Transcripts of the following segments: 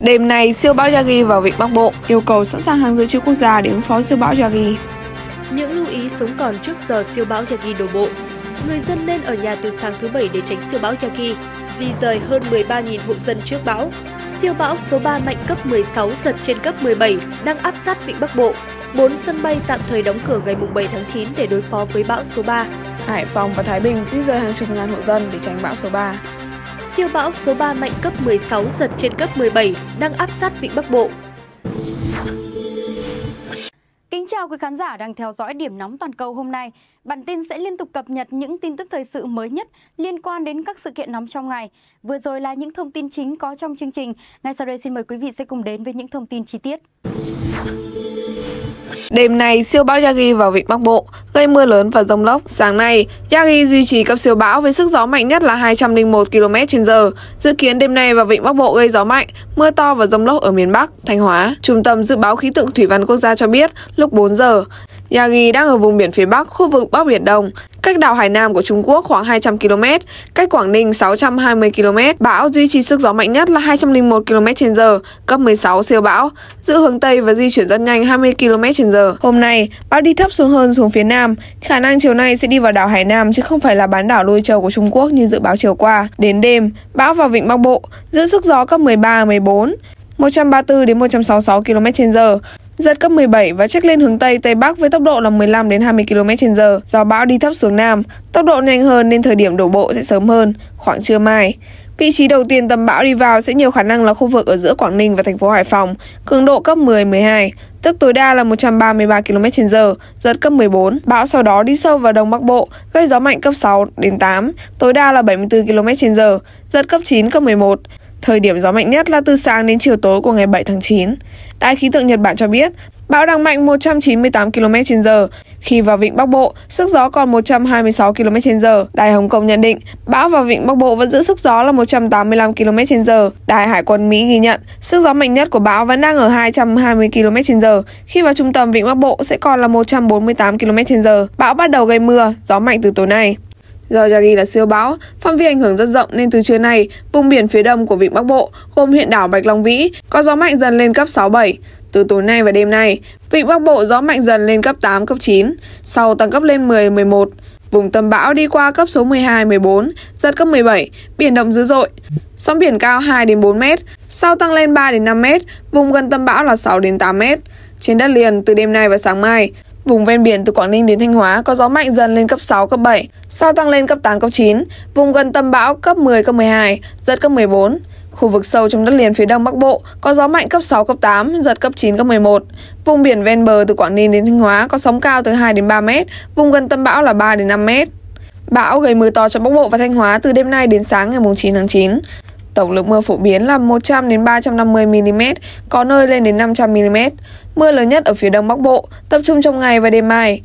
Đêm nay, siêu bão Yagi vào Vịnh Bắc Bộ, yêu cầu sẵn sàng hàng dự trữ quốc gia để ứng phó siêu bão Yagi. Những lưu ý sống còn trước giờ siêu bão Yagi đổ bộ. Người dân nên ở nhà từ sáng thứ Bảy để tránh siêu bão Yagi, di rời hơn 13.000 hộ dân trước bão. Siêu bão số 3 mạnh cấp 16 giật trên cấp 17 đang áp sát Vịnh Bắc Bộ. 4 sân bay tạm thời đóng cửa ngày 7 tháng 9 để đối phó với bão số 3. Hải Phòng và Thái Bình di rời hàng chục ngàn hộ dân để tránh bão số 3 siêu bão số 3 mạnh cấp 16, giật trên cấp 17, đang áp sát vịnh Bắc Bộ. Kính chào quý khán giả đang theo dõi điểm nóng toàn cầu hôm nay. Bản tin sẽ liên tục cập nhật những tin tức thời sự mới nhất liên quan đến các sự kiện nóng trong ngày. Vừa rồi là những thông tin chính có trong chương trình. Ngay sau đây xin mời quý vị sẽ cùng đến với những thông tin chi tiết. Đêm nay, siêu bão Yagi vào vịnh Bắc Bộ, gây mưa lớn và rông lốc. Sáng nay, Yagi duy trì cấp siêu bão với sức gió mạnh nhất là 201 km h Dự kiến đêm nay vào vịnh Bắc Bộ gây gió mạnh, mưa to và rông lốc ở miền Bắc, Thanh Hóa. Trung tâm Dự báo Khí tượng Thủy văn Quốc gia cho biết, lúc 4 giờ, Yagi đang ở vùng biển phía Bắc, khu vực Bắc Biển Đông, cách đảo Hải Nam của Trung Quốc khoảng 200 km, cách Quảng Ninh 620 km. Bão duy trì sức gió mạnh nhất là 201 km h cấp 16 siêu bão, giữ hướng Tây và di chuyển rất nhanh 20 km h Hôm nay, bão đi thấp xuống hơn xuống phía Nam, khả năng chiều nay sẽ đi vào đảo Hải Nam chứ không phải là bán đảo lôi châu của Trung Quốc như dự báo chiều qua. Đến đêm, bão vào vịnh Bắc Bộ, giữ sức gió cấp 13-14, 134 166 km h giật cấp 17 và trách lên hướng Tây Tây Bắc với tốc độ là 15 đến 20 km h do bão đi thấp xuống Nam. Tốc độ nhanh hơn nên thời điểm đổ bộ sẽ sớm hơn, khoảng trưa mai. Vị trí đầu tiên tầm bão đi vào sẽ nhiều khả năng là khu vực ở giữa Quảng Ninh và thành phố Hải Phòng, cường độ cấp 10-12, tức tối đa là 133 km/h, giật cấp 14. Bão sau đó đi sâu vào Đông Bắc Bộ, gây gió mạnh cấp 6 đến 8, tối đa là 74 km/h, giật cấp 9 cấp 11. Thời điểm gió mạnh nhất là từ sáng đến chiều tối của ngày 7 tháng 9. Đài khí tượng Nhật Bản cho biết, bão đang mạnh 198 km/h. Khi vào vịnh Bắc Bộ, sức gió còn 126 km/h. Đài Hồng Kông nhận định, bão vào vịnh Bắc Bộ vẫn giữ sức gió là 185 km/h. Đài Hải quân Mỹ ghi nhận, sức gió mạnh nhất của bão vẫn đang ở 220 km/h. Khi vào trung tâm vịnh Bắc Bộ sẽ còn là 148 km/h. Bão bắt đầu gây mưa, gió mạnh từ tối nay. Do Yagi là siêu bão, phạm vi ảnh hưởng rất rộng nên từ trưa nay, vùng biển phía đông của vịnh Bắc Bộ, gồm huyện đảo Bạch Long Vĩ, có gió mạnh dần lên cấp 6-7. Từ tối nay và đêm nay, vịnh Bắc Bộ gió mạnh dần lên cấp 8, cấp 9, sau tăng cấp lên 10-11. Vùng tâm bão đi qua cấp số 12-14, giật cấp 17, biển động dữ dội. Sóng biển cao 2-4 mét, sau tăng lên 3-5 mét, vùng gần tâm bão là 6-8 mét. Trên đất liền, từ đêm nay và sáng mai, Vùng ven biển từ Quảng Ninh đến Thanh Hóa có gió mạnh dần lên cấp 6, cấp 7, sau tăng lên cấp 8, cấp 9, vùng gần tâm bão cấp 10, cấp 12, giật cấp 14. Khu vực sâu trong đất liền phía đông Bắc Bộ có gió mạnh cấp 6, cấp 8, giật cấp 9, cấp 11. Vùng biển ven bờ từ Quảng Ninh đến Thanh Hóa có sóng cao từ 2 đến 3 mét, vùng gần tâm bão là 3 đến 5 mét. Bão gây mưa to cho Bắc Bộ và Thanh Hóa từ đêm nay đến sáng ngày 9 tháng 9. Tổng lượng mưa phổ biến là 100 đến 350 mm, có nơi lên đến 500 mm. Mưa lớn nhất ở phía đông bắc bộ, tập trung trong ngày và đêm mai.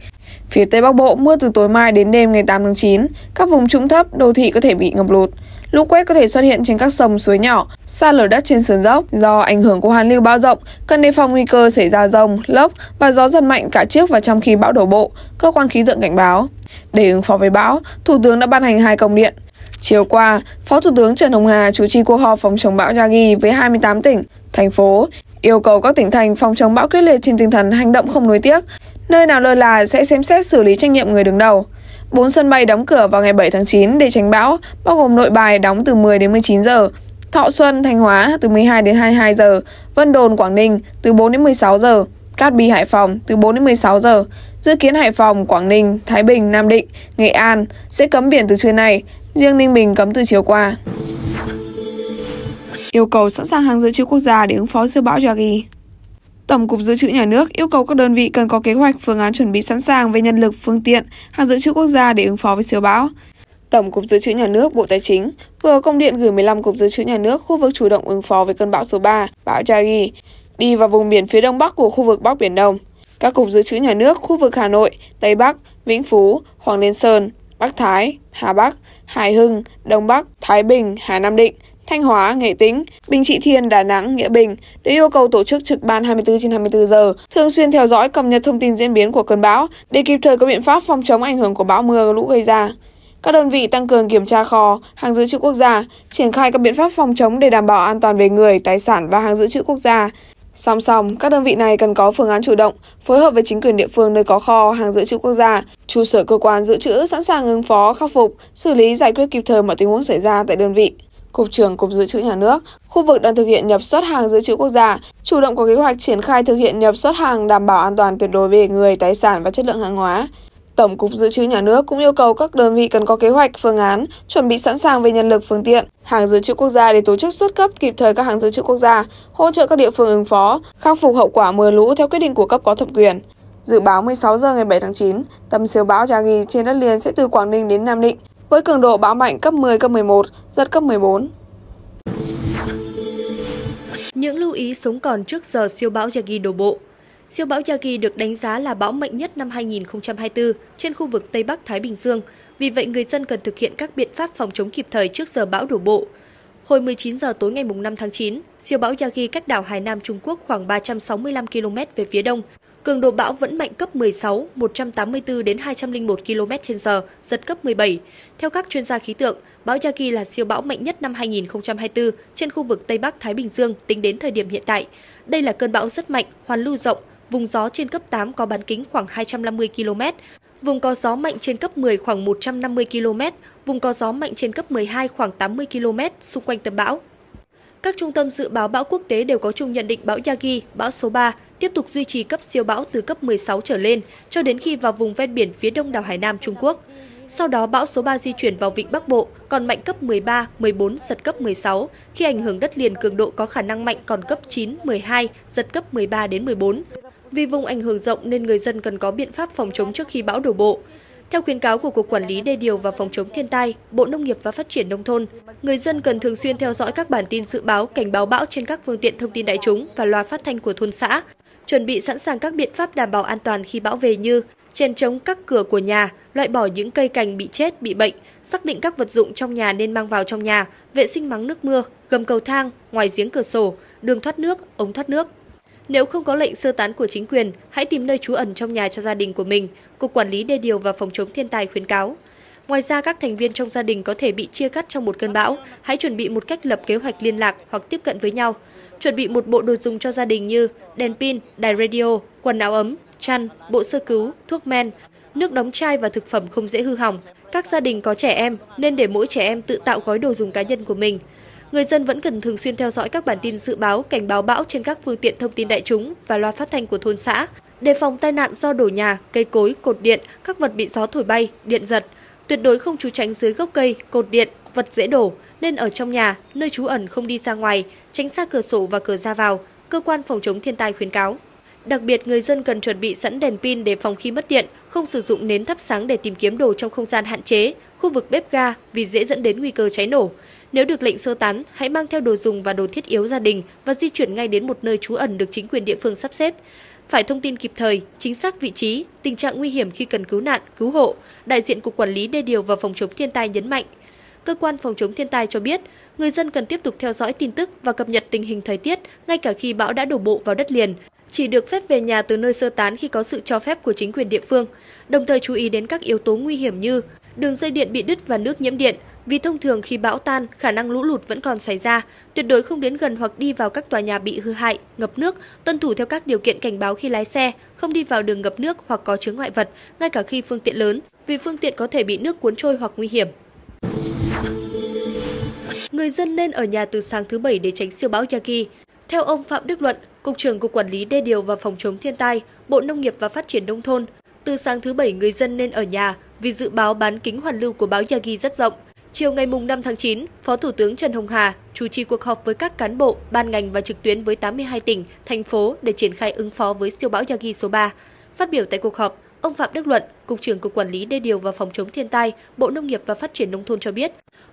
Phía tây bắc bộ mưa từ tối mai đến đêm ngày 8 tháng 9, các vùng trũng thấp, đô thị có thể bị ngập lụt. Lũ quét có thể xuất hiện trên các sông suối nhỏ, xa lở đất trên sườn dốc do ảnh hưởng của hoàn lưu bão rộng, cần đề phòng nguy cơ xảy ra rông, lốc và gió giật mạnh cả trước và trong khi bão đổ bộ, cơ quan khí tượng cảnh báo. Để ứng phó với bão, Thủ tướng đã ban hành hai công điện. Chiều qua, Phó Thủ tướng Trần Hồng Hà chủ trì cuộc họp phòng chống bão Yagi với 28 tỉnh, thành phố, yêu cầu các tỉnh thành phòng chống bão quyết liệt trên tinh thần hành động không nuối tiếc, nơi nào lơ là sẽ xem xét xử lý trách nhiệm người đứng đầu. Bốn sân bay đóng cửa vào ngày 7 tháng 9 để tránh bão, bao gồm Nội Bài đóng từ 10 đến 19 giờ, Thọ Xuân, Thanh Hóa từ 12 đến 22 giờ, Vân Đồn, Quảng Ninh từ 4 đến 16 giờ, Cát Bi, Hải Phòng từ 4 đến 16 giờ. Dự kiến Hải Phòng, Quảng Ninh, Thái Bình, Nam Định, Nghệ An sẽ cấm biển từ trưa nay, riêng Ninh Bình cấm từ chiều qua yêu cầu sẵn sàng hàng dự trữ quốc gia để ứng phó siêu bão Yagi. Tổng cục Dự trữ Nhà nước yêu cầu các đơn vị cần có kế hoạch phương án chuẩn bị sẵn sàng về nhân lực, phương tiện, hàng dự trữ quốc gia để ứng phó với siêu bão. Tổng cục Dự trữ Nhà nước Bộ Tài chính vừa công điện gửi 15 cục dự trữ nhà nước khu vực chủ động ứng phó với cơn bão số 3, bão Yagi, đi vào vùng biển phía đông bắc của khu vực Bắc Biển Đông. Các cục dự trữ nhà nước khu vực Hà Nội, Tây Bắc, Vĩnh Phú, Hoàng Liên Sơn, Bắc Thái, Hà Bắc, Hải Hưng, Đông Bắc, Thái Bình, Hà Nam Định Thanh Hóa, Nghệ Tĩnh, Bình Trị Thiên, Đà Nẵng, Nghĩa Bình để yêu cầu tổ chức trực ban 24 trên 24 giờ, thường xuyên theo dõi cập nhật thông tin diễn biến của cơn bão để kịp thời có biện pháp phòng chống ảnh hưởng của bão mưa lũ gây ra. Các đơn vị tăng cường kiểm tra kho, hàng dự trữ quốc gia, triển khai các biện pháp phòng chống để đảm bảo an toàn về người, tài sản và hàng dự trữ quốc gia. Song song, các đơn vị này cần có phương án chủ động, phối hợp với chính quyền địa phương nơi có kho, hàng dự trữ quốc gia, trụ sở cơ quan dự trữ sẵn sàng ứng phó, khắc phục, xử lý giải quyết kịp thời mọi tình huống xảy ra tại đơn vị. Cục trưởng Cục Dự trữ Nhà nước, khu vực đang thực hiện nhập xuất hàng dự trữ quốc gia, chủ động có kế hoạch triển khai thực hiện nhập xuất hàng đảm bảo an toàn tuyệt đối về người, tài sản và chất lượng hàng hóa. Tổng cục Dự trữ Nhà nước cũng yêu cầu các đơn vị cần có kế hoạch, phương án, chuẩn bị sẵn sàng về nhân lực, phương tiện, hàng dự trữ quốc gia để tổ chức xuất cấp kịp thời các hàng dự trữ quốc gia, hỗ trợ các địa phương ứng phó, khắc phục hậu quả mưa lũ theo quyết định của cấp có thẩm quyền. Dự báo 16 giờ ngày 7 tháng 9, tâm siêu bão Yagi trên đất liền sẽ từ Quảng Ninh đến Nam Định, với cường độ bão mạnh cấp 10, cấp 11, giật cấp 14. Những lưu ý sống còn trước giờ siêu bão Yagi đổ bộ Siêu bão Yagi được đánh giá là bão mạnh nhất năm 2024 trên khu vực Tây Bắc Thái Bình Dương, vì vậy người dân cần thực hiện các biện pháp phòng chống kịp thời trước giờ bão đổ bộ. Hồi 19 giờ tối ngày 5 tháng 9, siêu bão Yagi cách đảo Hải Nam Trung Quốc khoảng 365 km về phía đông, Cường độ bão vẫn mạnh cấp 16, 184 đến 201 km/h, giật cấp 17. Theo các chuyên gia khí tượng, bão Yagi là siêu bão mạnh nhất năm 2024 trên khu vực Tây Bắc Thái Bình Dương tính đến thời điểm hiện tại. Đây là cơn bão rất mạnh, hoàn lưu rộng, vùng gió trên cấp 8 có bán kính khoảng 250 km, vùng có gió mạnh trên cấp 10 khoảng 150 km, vùng có gió mạnh trên cấp 12 khoảng 80 km xung quanh tâm bão. Các trung tâm dự báo bão quốc tế đều có chung nhận định bão Yagi, bão số 3, tiếp tục duy trì cấp siêu bão từ cấp 16 trở lên cho đến khi vào vùng ven biển phía đông đảo Hải Nam Trung Quốc. Sau đó bão số 3 di chuyển vào vịnh Bắc Bộ, còn mạnh cấp 13, 14, giật cấp 16, khi ảnh hưởng đất liền cường độ có khả năng mạnh còn cấp 9, 12, giật cấp 13 đến 14. Vì vùng ảnh hưởng rộng nên người dân cần có biện pháp phòng chống trước khi bão đổ bộ. Theo khuyến cáo của Cục Quản lý Đê điều và Phòng chống thiên tai, Bộ Nông nghiệp và Phát triển Nông thôn, người dân cần thường xuyên theo dõi các bản tin dự báo, cảnh báo bão trên các phương tiện thông tin đại chúng và loa phát thanh của thôn xã, chuẩn bị sẵn sàng các biện pháp đảm bảo an toàn khi bão về như chèn chống các cửa của nhà, loại bỏ những cây cành bị chết, bị bệnh, xác định các vật dụng trong nhà nên mang vào trong nhà, vệ sinh mắng nước mưa, gầm cầu thang, ngoài giếng cửa sổ, đường thoát nước, ống thoát nước. Nếu không có lệnh sơ tán của chính quyền, hãy tìm nơi trú ẩn trong nhà cho gia đình của mình, Cục Quản lý Đê điều và Phòng chống thiên tai khuyến cáo. Ngoài ra, các thành viên trong gia đình có thể bị chia cắt trong một cơn bão, hãy chuẩn bị một cách lập kế hoạch liên lạc hoặc tiếp cận với nhau chuẩn bị một bộ đồ dùng cho gia đình như đèn pin, đài radio, quần áo ấm, chăn, bộ sơ cứu, thuốc men, nước đóng chai và thực phẩm không dễ hư hỏng. Các gia đình có trẻ em nên để mỗi trẻ em tự tạo gói đồ dùng cá nhân của mình. Người dân vẫn cần thường xuyên theo dõi các bản tin dự báo, cảnh báo bão trên các phương tiện thông tin đại chúng và loa phát thanh của thôn xã, đề phòng tai nạn do đổ nhà, cây cối, cột điện, các vật bị gió thổi bay, điện giật. Tuyệt đối không trú tránh dưới gốc cây, cột điện, vật dễ đổ nên ở trong nhà, nơi trú ẩn không đi ra ngoài, tránh xa cửa sổ và cửa ra vào, cơ quan phòng chống thiên tai khuyến cáo. Đặc biệt, người dân cần chuẩn bị sẵn đèn pin để phòng khi mất điện, không sử dụng nến thắp sáng để tìm kiếm đồ trong không gian hạn chế, khu vực bếp ga vì dễ dẫn đến nguy cơ cháy nổ. Nếu được lệnh sơ tán, hãy mang theo đồ dùng và đồ thiết yếu gia đình và di chuyển ngay đến một nơi trú ẩn được chính quyền địa phương sắp xếp. Phải thông tin kịp thời, chính xác vị trí, tình trạng nguy hiểm khi cần cứu nạn, cứu hộ. Đại diện Cục Quản lý Đê điều và Phòng chống thiên tai nhấn mạnh – cơ quan phòng chống thiên tai cho biết, người dân cần tiếp tục theo dõi tin tức và cập nhật tình hình thời tiết ngay cả khi bão đã đổ bộ vào đất liền, chỉ được phép về nhà từ nơi sơ tán khi có sự cho phép của chính quyền địa phương, đồng thời chú ý đến các yếu tố nguy hiểm như đường dây điện bị đứt và nước nhiễm điện, vì thông thường khi bão tan, khả năng lũ lụt vẫn còn xảy ra, tuyệt đối không đến gần hoặc đi vào các tòa nhà bị hư hại, ngập nước, tuân thủ theo các điều kiện cảnh báo khi lái xe, không đi vào đường ngập nước hoặc có chứa ngoại vật, ngay cả khi phương tiện lớn, vì phương tiện có thể bị nước cuốn trôi hoặc nguy hiểm người dân nên ở nhà từ sáng thứ Bảy để tránh siêu bão Yagi. Theo ông Phạm Đức Luận, Cục trưởng Cục Quản lý Đê điều và Phòng chống thiên tai, Bộ Nông nghiệp và Phát triển Nông thôn, từ sáng thứ Bảy người dân nên ở nhà vì dự báo bán kính hoàn lưu của bão Yagi rất rộng. Chiều ngày 5 tháng 9, Phó Thủ tướng Trần Hồng Hà chủ trì cuộc họp với các cán bộ, ban ngành và trực tuyến với 82 tỉnh, thành phố để triển khai ứng phó với siêu bão Yagi số 3. Phát biểu tại cuộc họp, ông Phạm Đức Luận, Cục trưởng Cục Quản lý Đê điều và Phòng chống thiên tai, Bộ Nông nghiệp và Phát triển Nông thôn cho biết,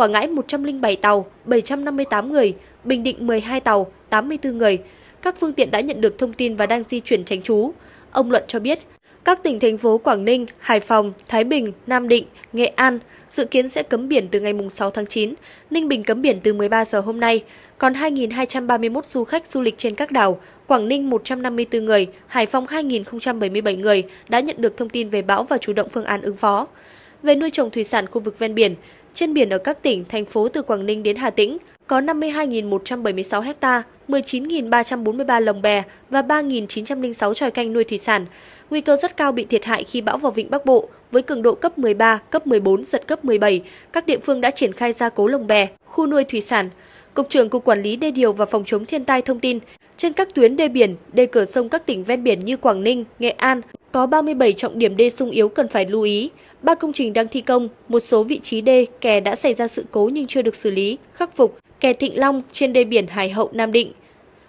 Quảng Ngãi 107 tàu, 758 người, Bình Định 12 tàu, 84 người. Các phương tiện đã nhận được thông tin và đang di chuyển tránh trú. Ông Luận cho biết, các tỉnh thành phố Quảng Ninh, Hải Phòng, Thái Bình, Nam Định, Nghệ An dự kiến sẽ cấm biển từ ngày 6 tháng 9, Ninh Bình cấm biển từ 13 giờ hôm nay. Còn 2.231 du khách du lịch trên các đảo, Quảng Ninh 154 người, Hải Phòng 2.077 người đã nhận được thông tin về bão và chủ động phương án ứng phó. Về nuôi trồng thủy sản khu vực ven biển, trên biển ở các tỉnh, thành phố từ Quảng Ninh đến Hà Tĩnh có 52.176 ha, 19.343 lồng bè và 3.906 tròi canh nuôi thủy sản. Nguy cơ rất cao bị thiệt hại khi bão vào vịnh Bắc Bộ với cường độ cấp 13, cấp 14, giật cấp 17. Các địa phương đã triển khai gia cố lồng bè, khu nuôi thủy sản. Cục trưởng Cục Quản lý Đê điều và Phòng chống thiên tai thông tin trên các tuyến đê biển, đê cửa sông các tỉnh ven biển như Quảng Ninh, Nghệ An có 37 trọng điểm đê sung yếu cần phải lưu ý. Ba công trình đang thi công, một số vị trí đê, kè đã xảy ra sự cố nhưng chưa được xử lý, khắc phục, kè Thịnh Long trên đê biển Hải Hậu Nam Định.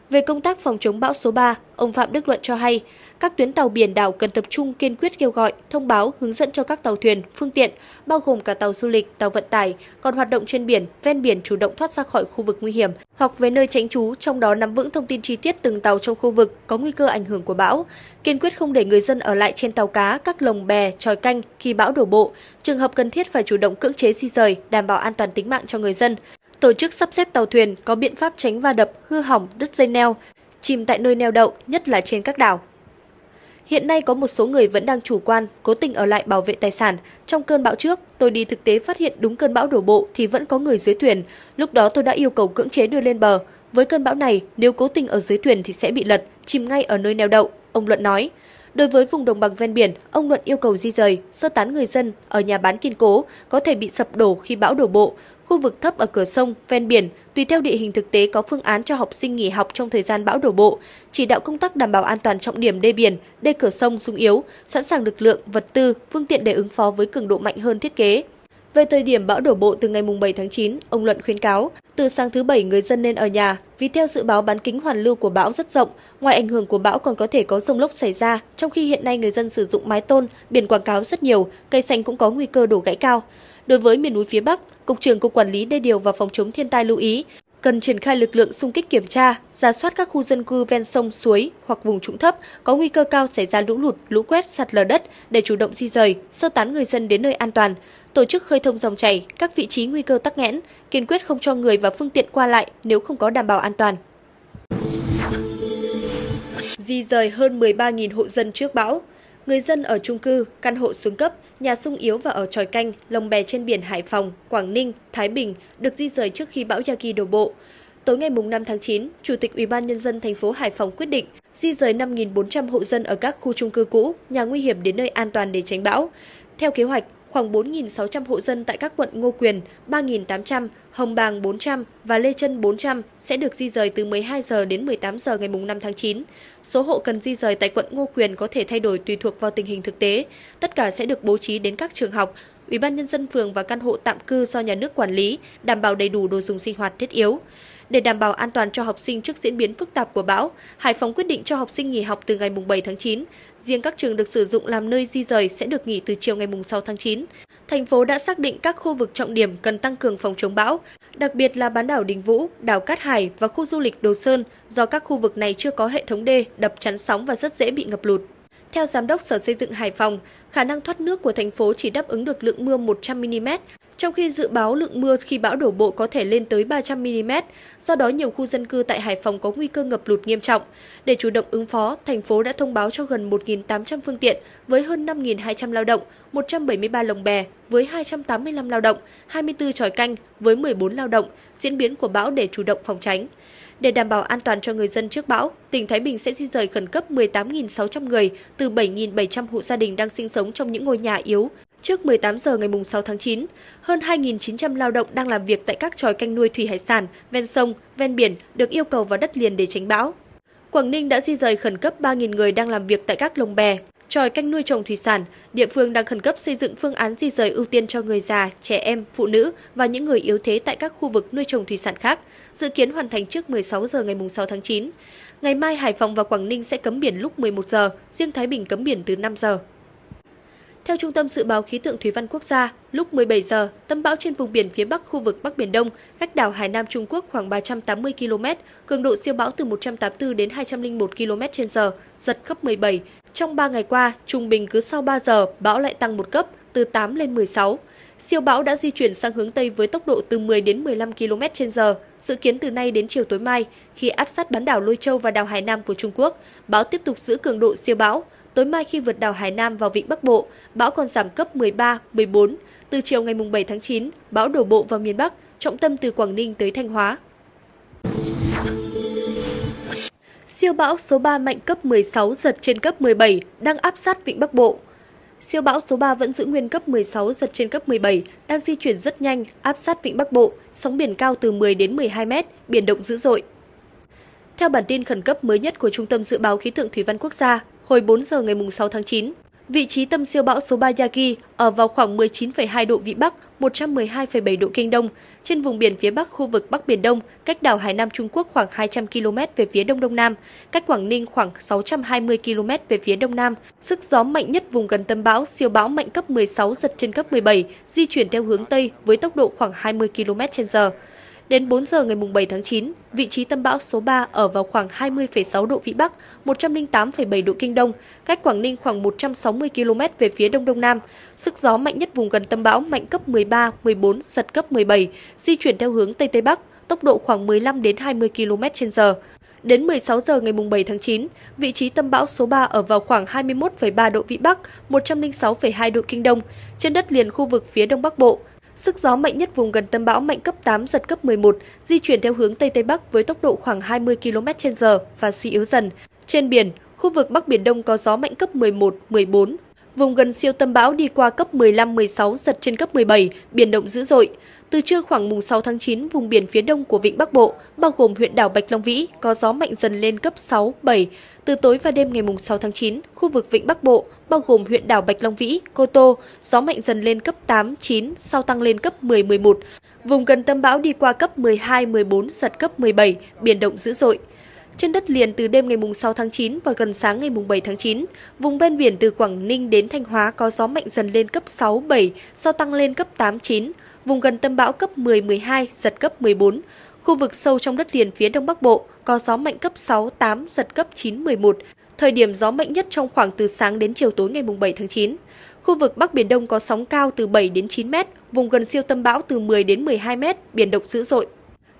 Về công tác phòng chống bão số 3, ông Phạm Đức Luận cho hay, các tuyến tàu biển đảo cần tập trung kiên quyết kêu gọi, thông báo, hướng dẫn cho các tàu thuyền, phương tiện, bao gồm cả tàu du lịch, tàu vận tải, còn hoạt động trên biển, ven biển chủ động thoát ra khỏi khu vực nguy hiểm hoặc về nơi tránh trú, trong đó nắm vững thông tin chi tiết từng tàu trong khu vực có nguy cơ ảnh hưởng của bão, kiên quyết không để người dân ở lại trên tàu cá, các lồng bè, tròi canh khi bão đổ bộ, trường hợp cần thiết phải chủ động cưỡng chế di rời, đảm bảo an toàn tính mạng cho người dân. Tổ chức sắp xếp tàu thuyền có biện pháp tránh va đập, hư hỏng, đứt dây neo, chìm tại nơi neo đậu, nhất là trên các đảo, Hiện nay có một số người vẫn đang chủ quan, cố tình ở lại bảo vệ tài sản. Trong cơn bão trước, tôi đi thực tế phát hiện đúng cơn bão đổ bộ thì vẫn có người dưới thuyền. Lúc đó tôi đã yêu cầu cưỡng chế đưa lên bờ. Với cơn bão này, nếu cố tình ở dưới thuyền thì sẽ bị lật, chìm ngay ở nơi neo đậu, ông Luận nói. Đối với vùng đồng bằng ven biển, ông Luận yêu cầu di rời, sơ tán người dân ở nhà bán kiên cố, có thể bị sập đổ khi bão đổ bộ khu vực thấp ở cửa sông, ven biển, tùy theo địa hình thực tế có phương án cho học sinh nghỉ học trong thời gian bão đổ bộ, chỉ đạo công tác đảm bảo an toàn trọng điểm đê biển, đê cửa sông sung yếu, sẵn sàng lực lượng, vật tư, phương tiện để ứng phó với cường độ mạnh hơn thiết kế. Về thời điểm bão đổ bộ từ ngày 7 tháng 9, ông Luận khuyến cáo, từ sáng thứ Bảy người dân nên ở nhà, vì theo dự báo bán kính hoàn lưu của bão rất rộng, ngoài ảnh hưởng của bão còn có thể có rông lốc xảy ra, trong khi hiện nay người dân sử dụng mái tôn, biển quảng cáo rất nhiều, cây xanh cũng có nguy cơ đổ gãy cao. Đối với miền núi phía Bắc, Cục trưởng Cục Quản lý Đê điều và Phòng chống thiên tai lưu ý cần triển khai lực lượng xung kích kiểm tra, ra soát các khu dân cư ven sông, suối hoặc vùng trũng thấp có nguy cơ cao xảy ra lũ lụt, lũ quét, sạt lở đất để chủ động di rời, sơ tán người dân đến nơi an toàn, tổ chức khơi thông dòng chảy, các vị trí nguy cơ tắc nghẽn, kiên quyết không cho người và phương tiện qua lại nếu không có đảm bảo an toàn. Di rời hơn 13.000 hộ dân trước bão, người dân ở trung cư, căn hộ xuống cấp nhà sung yếu và ở tròi canh, lồng bè trên biển Hải Phòng, Quảng Ninh, Thái Bình được di rời trước khi bão Yagi đổ bộ. Tối ngày 5 tháng 9, Chủ tịch Ủy ban Nhân dân thành phố Hải Phòng quyết định di rời 5.400 hộ dân ở các khu trung cư cũ, nhà nguy hiểm đến nơi an toàn để tránh bão. Theo kế hoạch, khoảng 4.600 hộ dân tại các quận Ngô Quyền 3.800, Hồng Bàng 400 và Lê Trân 400 sẽ được di rời từ 12 giờ đến 18 giờ ngày 5 tháng 9. Số hộ cần di rời tại quận Ngô Quyền có thể thay đổi tùy thuộc vào tình hình thực tế. Tất cả sẽ được bố trí đến các trường học, Ủy ban nhân dân phường và căn hộ tạm cư do nhà nước quản lý, đảm bảo đầy đủ đồ dùng sinh hoạt thiết yếu. Để đảm bảo an toàn cho học sinh trước diễn biến phức tạp của bão, Hải Phòng quyết định cho học sinh nghỉ học từ ngày 7 tháng 9. Riêng các trường được sử dụng làm nơi di rời sẽ được nghỉ từ chiều ngày 6 tháng 9. Thành phố đã xác định các khu vực trọng điểm cần tăng cường phòng chống bão, đặc biệt là bán đảo Đình Vũ, đảo Cát Hải và khu du lịch Đồ Sơn do các khu vực này chưa có hệ thống đê, đập chắn sóng và rất dễ bị ngập lụt. Theo Giám đốc Sở Xây dựng Hải Phòng, khả năng thoát nước của thành phố chỉ đáp ứng được lượng mưa 100mm, trong khi dự báo lượng mưa khi bão đổ bộ có thể lên tới 300mm, do đó nhiều khu dân cư tại Hải Phòng có nguy cơ ngập lụt nghiêm trọng. Để chủ động ứng phó, thành phố đã thông báo cho gần 1.800 phương tiện với hơn 5.200 lao động, 173 lồng bè với 285 lao động, 24 tròi canh với 14 lao động diễn biến của bão để chủ động phòng tránh. Để đảm bảo an toàn cho người dân trước bão, tỉnh Thái Bình sẽ di rời khẩn cấp 18.600 người từ 7.700 hộ gia đình đang sinh sống trong những ngôi nhà yếu trước 18 giờ ngày 6 tháng 9. Hơn 2.900 lao động đang làm việc tại các tròi canh nuôi thủy hải sản, ven sông, ven biển được yêu cầu vào đất liền để tránh bão. Quảng Ninh đã di rời khẩn cấp 3.000 người đang làm việc tại các lồng bè, tròi canh nuôi trồng thủy sản, địa phương đang khẩn cấp xây dựng phương án di rời ưu tiên cho người già, trẻ em, phụ nữ và những người yếu thế tại các khu vực nuôi trồng thủy sản khác, dự kiến hoàn thành trước 16 giờ ngày 6 tháng 9. Ngày mai Hải Phòng và Quảng Ninh sẽ cấm biển lúc 11 giờ, riêng Thái Bình cấm biển từ 5 giờ. Theo Trung tâm Dự báo Khí tượng Thủy văn Quốc gia, lúc 17 giờ, tâm bão trên vùng biển phía Bắc khu vực Bắc Biển Đông, cách đảo Hải Nam Trung Quốc khoảng 380 km, cường độ siêu bão từ 184 đến 201 km h giật cấp 17. Trong 3 ngày qua, trung bình cứ sau 3 giờ, bão lại tăng một cấp, từ 8 lên 16. Siêu bão đã di chuyển sang hướng Tây với tốc độ từ 10 đến 15 km h dự kiến từ nay đến chiều tối mai, khi áp sát bán đảo Lôi Châu và đảo Hải Nam của Trung Quốc, bão tiếp tục giữ cường độ siêu bão. Tối mai khi vượt đảo Hải Nam vào vịnh Bắc Bộ, bão còn giảm cấp 13, 14. Từ chiều ngày 7 tháng 9, bão đổ bộ vào miền Bắc, trọng tâm từ Quảng Ninh tới Thanh Hóa. Siêu bão số 3 mạnh cấp 16 giật trên cấp 17, đang áp sát vịnh Bắc Bộ. Siêu bão số 3 vẫn giữ nguyên cấp 16 giật trên cấp 17, đang di chuyển rất nhanh, áp sát vịnh Bắc Bộ, sóng biển cao từ 10 đến 12 mét, biển động dữ dội. Theo bản tin khẩn cấp mới nhất của Trung tâm Dự báo Khí tượng Thủy văn Quốc gia, hồi 4 giờ ngày 6 tháng 9. Vị trí tâm siêu bão số 3 Yagi ở vào khoảng 19,2 độ Vĩ Bắc, 112,7 độ Kinh Đông, trên vùng biển phía Bắc khu vực Bắc Biển Đông, cách đảo Hải Nam Trung Quốc khoảng 200 km về phía Đông Đông Nam, cách Quảng Ninh khoảng 620 km về phía Đông Nam. Sức gió mạnh nhất vùng gần tâm bão, siêu bão mạnh cấp 16 giật trên cấp 17, di chuyển theo hướng Tây với tốc độ khoảng 20 km trên giờ. Đến 4 giờ ngày 7 tháng 9, vị trí tâm bão số 3 ở vào khoảng 20,6 độ Vĩ Bắc, 108,7 độ Kinh Đông, cách Quảng Ninh khoảng 160 km về phía Đông Đông Nam. Sức gió mạnh nhất vùng gần tâm bão mạnh cấp 13, 14, giật cấp 17, di chuyển theo hướng Tây Tây Bắc, tốc độ khoảng 15 đến 20 km h Đến 16 giờ ngày 7 tháng 9, vị trí tâm bão số 3 ở vào khoảng 21,3 độ Vĩ Bắc, 106,2 độ Kinh Đông, trên đất liền khu vực phía Đông Bắc Bộ, Sức gió mạnh nhất vùng gần tâm bão mạnh cấp 8, giật cấp 11, di chuyển theo hướng Tây Tây Bắc với tốc độ khoảng 20 km h và suy yếu dần. Trên biển, khu vực Bắc Biển Đông có gió mạnh cấp 11, 14. Vùng gần siêu tâm bão đi qua cấp 15, 16, giật trên cấp 17, biển động dữ dội. Từ trưa khoảng mùng 6 tháng 9, vùng biển phía đông của vịnh Bắc Bộ, bao gồm huyện đảo Bạch Long Vĩ, có gió mạnh dần lên cấp 6, 7. Từ tối và đêm ngày mùng 6 tháng 9, khu vực vịnh Bắc Bộ, bao gồm huyện đảo Bạch Long Vĩ, Cô Tô, gió mạnh dần lên cấp 8, 9, sau tăng lên cấp 10, 11. Vùng gần tâm bão đi qua cấp 12, 14, giật cấp 17, biển động dữ dội. Trên đất liền từ đêm ngày 6 tháng 9 và gần sáng ngày 7 tháng 9, vùng ven biển từ Quảng Ninh đến Thanh Hóa có gió mạnh dần lên cấp 6, 7, sau tăng lên cấp 8, 9 vùng gần tâm bão cấp 10-12, giật cấp 14. Khu vực sâu trong đất liền phía Đông Bắc Bộ có gió mạnh cấp 6-8, giật cấp 9-11. Thời điểm gió mạnh nhất trong khoảng từ sáng đến chiều tối ngày 7 tháng 9. Khu vực Bắc Biển Đông có sóng cao từ 7 đến 9 mét, vùng gần siêu tâm bão từ 10 đến 12 mét, biển động dữ dội.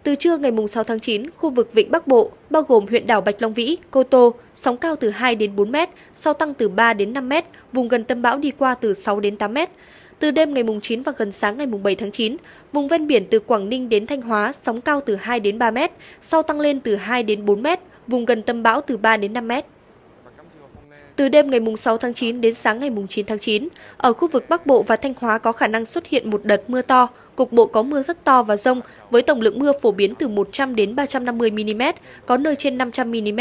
Từ trưa ngày 6 tháng 9, khu vực Vịnh Bắc Bộ, bao gồm huyện đảo Bạch Long Vĩ, Cô Tô, sóng cao từ 2 đến 4 mét, sau tăng từ 3 đến 5 mét, vùng gần tâm bão đi qua từ 6 đến 8 mét. Từ đêm ngày mùng 9 và gần sáng ngày mùng 7 tháng 9, vùng ven biển từ Quảng Ninh đến Thanh Hóa sóng cao từ 2 đến 3 mét, sau tăng lên từ 2 đến 4 mét, vùng gần tâm bão từ 3 đến 5 mét. Từ đêm ngày mùng 6 tháng 9 đến sáng ngày mùng 9 tháng 9, ở khu vực Bắc Bộ và Thanh Hóa có khả năng xuất hiện một đợt mưa to, cục bộ có mưa rất to và rông với tổng lượng mưa phổ biến từ 100 đến 350 mm, có nơi trên 500 mm.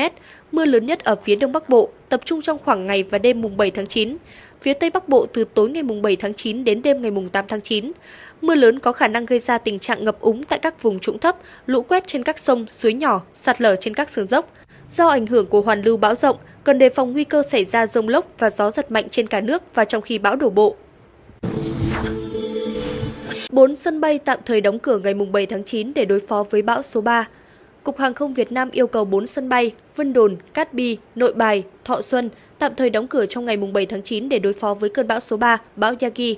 Mưa lớn nhất ở phía Đông Bắc Bộ, tập trung trong khoảng ngày và đêm mùng 7 tháng 9 phía Tây Bắc Bộ từ tối ngày 7 tháng 9 đến đêm ngày 8 tháng 9. Mưa lớn có khả năng gây ra tình trạng ngập úng tại các vùng trũng thấp, lũ quét trên các sông, suối nhỏ, sạt lở trên các sườn dốc. Do ảnh hưởng của hoàn lưu bão rộng, cần đề phòng nguy cơ xảy ra rông lốc và gió giật mạnh trên cả nước và trong khi bão đổ bộ. 4 sân bay tạm thời đóng cửa ngày 7 tháng 9 để đối phó với bão số 3. Cục Hàng không Việt Nam yêu cầu 4 sân bay Vân Đồn, Cát Bi, Nội Bài, Thọ Xuân tạm thời đóng cửa trong ngày 7 tháng 9 để đối phó với cơn bão số 3, bão Yagi.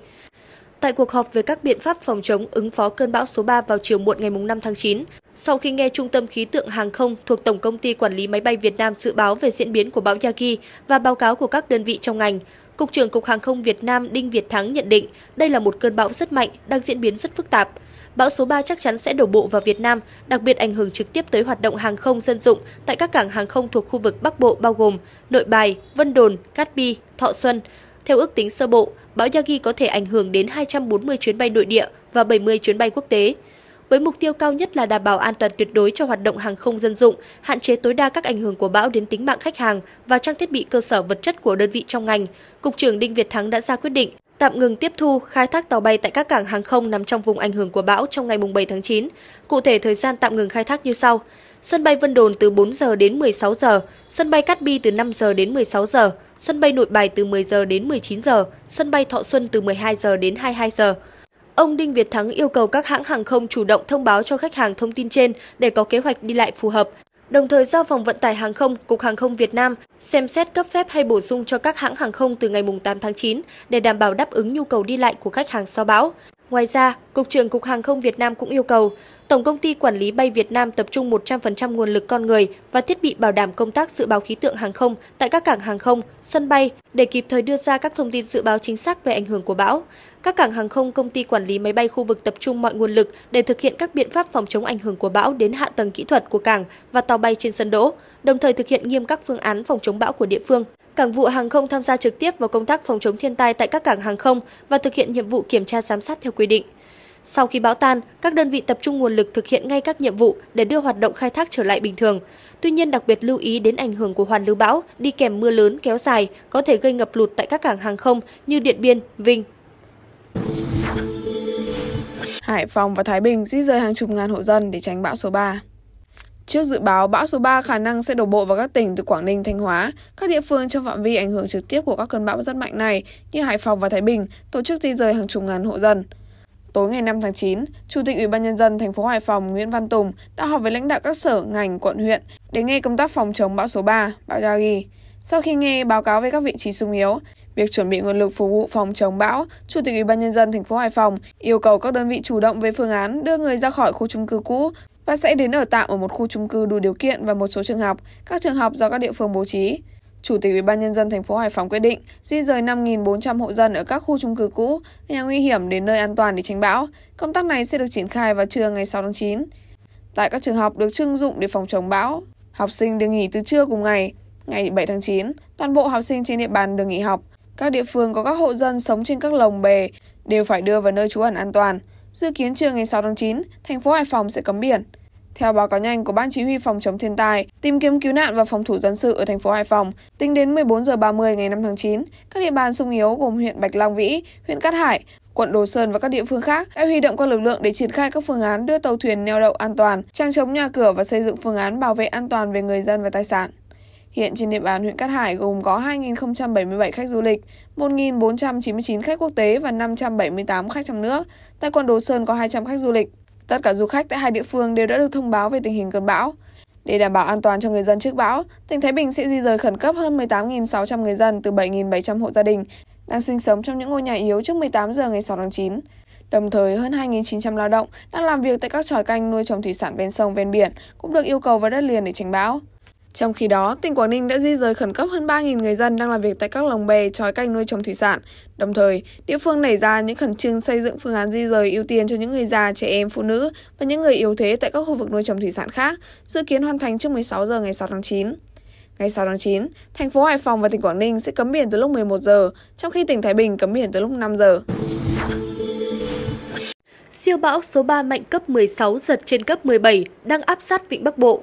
Tại cuộc họp về các biện pháp phòng chống ứng phó cơn bão số 3 vào chiều muộn ngày 5 tháng 9, sau khi nghe Trung tâm Khí tượng Hàng không thuộc Tổng Công ty Quản lý Máy bay Việt Nam dự báo về diễn biến của bão Yagi và báo cáo của các đơn vị trong ngành, Cục trưởng Cục Hàng không Việt Nam Đinh Việt Thắng nhận định đây là một cơn bão rất mạnh, đang diễn biến rất phức tạp bão số 3 chắc chắn sẽ đổ bộ vào Việt Nam, đặc biệt ảnh hưởng trực tiếp tới hoạt động hàng không dân dụng tại các cảng hàng không thuộc khu vực Bắc Bộ bao gồm Nội Bài, Vân Đồn, Cát Bi, Thọ Xuân. Theo ước tính sơ bộ, bão Yagi có thể ảnh hưởng đến 240 chuyến bay nội địa và 70 chuyến bay quốc tế. Với mục tiêu cao nhất là đảm bảo an toàn tuyệt đối cho hoạt động hàng không dân dụng, hạn chế tối đa các ảnh hưởng của bão đến tính mạng khách hàng và trang thiết bị cơ sở vật chất của đơn vị trong ngành, Cục trưởng Đinh Việt Thắng đã ra quyết định tạm ngừng tiếp thu khai thác tàu bay tại các cảng hàng không nằm trong vùng ảnh hưởng của bão trong ngày 7 tháng 9. Cụ thể thời gian tạm ngừng khai thác như sau: sân bay Vân Đồn từ 4 giờ đến 16 giờ, sân bay Cát Bi từ 5 giờ đến 16 giờ, sân bay Nội Bài từ 10 giờ đến 19 giờ, sân bay Thọ Xuân từ 12 giờ đến 22 giờ. Ông Đinh Việt Thắng yêu cầu các hãng hàng không chủ động thông báo cho khách hàng thông tin trên để có kế hoạch đi lại phù hợp, đồng thời giao Phòng Vận tải Hàng không, Cục Hàng không Việt Nam xem xét cấp phép hay bổ sung cho các hãng hàng không từ ngày 8 tháng 9 để đảm bảo đáp ứng nhu cầu đi lại của khách hàng sau bão. Ngoài ra, Cục trưởng Cục Hàng không Việt Nam cũng yêu cầu Tổng công ty Quản lý bay Việt Nam tập trung 100% nguồn lực con người và thiết bị bảo đảm công tác dự báo khí tượng hàng không tại các cảng hàng không, sân bay để kịp thời đưa ra các thông tin dự báo chính xác về ảnh hưởng của bão. Các cảng hàng không công ty quản lý máy bay khu vực tập trung mọi nguồn lực để thực hiện các biện pháp phòng chống ảnh hưởng của bão đến hạ tầng kỹ thuật của cảng và tàu bay trên sân đỗ, đồng thời thực hiện nghiêm các phương án phòng chống bão của địa phương. Cảng vụ hàng không tham gia trực tiếp vào công tác phòng chống thiên tai tại các cảng hàng không và thực hiện nhiệm vụ kiểm tra giám sát theo quy định. Sau khi bão tan, các đơn vị tập trung nguồn lực thực hiện ngay các nhiệm vụ để đưa hoạt động khai thác trở lại bình thường. Tuy nhiên đặc biệt lưu ý đến ảnh hưởng của hoàn lưu bão đi kèm mưa lớn kéo dài có thể gây ngập lụt tại các cảng hàng không như Điện Biên, Vinh. Hải Phòng và Thái Bình di rời hàng chục ngàn hộ dân để tránh bão số 3. Trước dự báo bão số 3 khả năng sẽ đổ bộ vào các tỉnh từ Quảng Ninh, Thanh Hóa, các địa phương trong phạm vi ảnh hưởng trực tiếp của các cơn bão rất mạnh này như Hải Phòng và Thái Bình tổ chức di rời hàng chục ngàn hộ dân. Tối ngày 5 tháng 9, Chủ tịch Ủy ban nhân dân thành phố Hải Phòng Nguyễn Văn Tùng đã họp với lãnh đạo các sở, ngành, quận huyện để nghe công tác phòng chống bão số 3, bão Yagi. Sau khi nghe báo cáo về các vị trí sung yếu, việc chuẩn bị nguồn lực phục vụ phòng chống bão, Chủ tịch Ủy ban nhân dân thành phố Hải Phòng yêu cầu các đơn vị chủ động về phương án đưa người ra khỏi khu chung cư cũ và sẽ đến ở tạm ở một khu chung cư đủ điều kiện và một số trường học, các trường học do các địa phương bố trí. Chủ tịch Ủy ban nhân dân thành phố Hải Phòng quyết định di rời 5.400 hộ dân ở các khu chung cư cũ, nhà nguy hiểm đến nơi an toàn để tránh bão. Công tác này sẽ được triển khai vào trưa ngày 6 tháng 9. Tại các trường học được trưng dụng để phòng chống bão, học sinh được nghỉ từ trưa cùng ngày, ngày 7 tháng 9, toàn bộ học sinh trên địa bàn được nghỉ học. Các địa phương có các hộ dân sống trên các lồng bè đều phải đưa vào nơi trú ẩn an toàn. Dự kiến trưa ngày 6 tháng 9, thành phố Hải Phòng sẽ cấm biển. Theo báo cáo nhanh của Ban Chỉ huy Phòng chống thiên tai, tìm kiếm cứu nạn và phòng thủ dân sự ở thành phố Hải Phòng, tính đến 14 giờ 30 ngày 5 tháng 9, các địa bàn sung yếu gồm huyện Bạch Long Vĩ, huyện Cát Hải, quận Đồ Sơn và các địa phương khác đã huy động các lực lượng để triển khai các phương án đưa tàu thuyền neo đậu an toàn, trang chống nhà cửa và xây dựng phương án bảo vệ an toàn về người dân và tài sản. Hiện trên địa bàn huyện Cát Hải gồm có 2.077 khách du lịch, 1.499 khách quốc tế và 578 khách trong nước. Tại quận Đồ Sơn có 200 khách du lịch. Tất cả du khách tại hai địa phương đều đã được thông báo về tình hình cơn bão. Để đảm bảo an toàn cho người dân trước bão, tỉnh Thái Bình sẽ di rời khẩn cấp hơn 18.600 người dân từ 7.700 hộ gia đình đang sinh sống trong những ngôi nhà yếu trước 18 giờ ngày 6 tháng 9. Đồng thời, hơn 2.900 lao động đang làm việc tại các tròi canh nuôi trồng thủy sản ven sông ven biển cũng được yêu cầu vào đất liền để tránh bão. Trong khi đó, tỉnh Quảng Ninh đã di rời khẩn cấp hơn 3.000 người dân đang làm việc tại các lồng bè, trói canh nuôi trồng thủy sản. Đồng thời, địa phương nảy ra những khẩn trương xây dựng phương án di rời ưu tiên cho những người già, trẻ em, phụ nữ và những người yếu thế tại các khu vực nuôi trồng thủy sản khác, dự kiến hoàn thành trước 16 giờ ngày 6 tháng 9. Ngày 6 tháng 9, thành phố Hải Phòng và tỉnh Quảng Ninh sẽ cấm biển từ lúc 11 giờ, trong khi tỉnh Thái Bình cấm biển từ lúc 5 giờ. Siêu bão số 3 mạnh cấp 16 giật trên cấp 17 đang áp sát vịnh Bắc Bộ,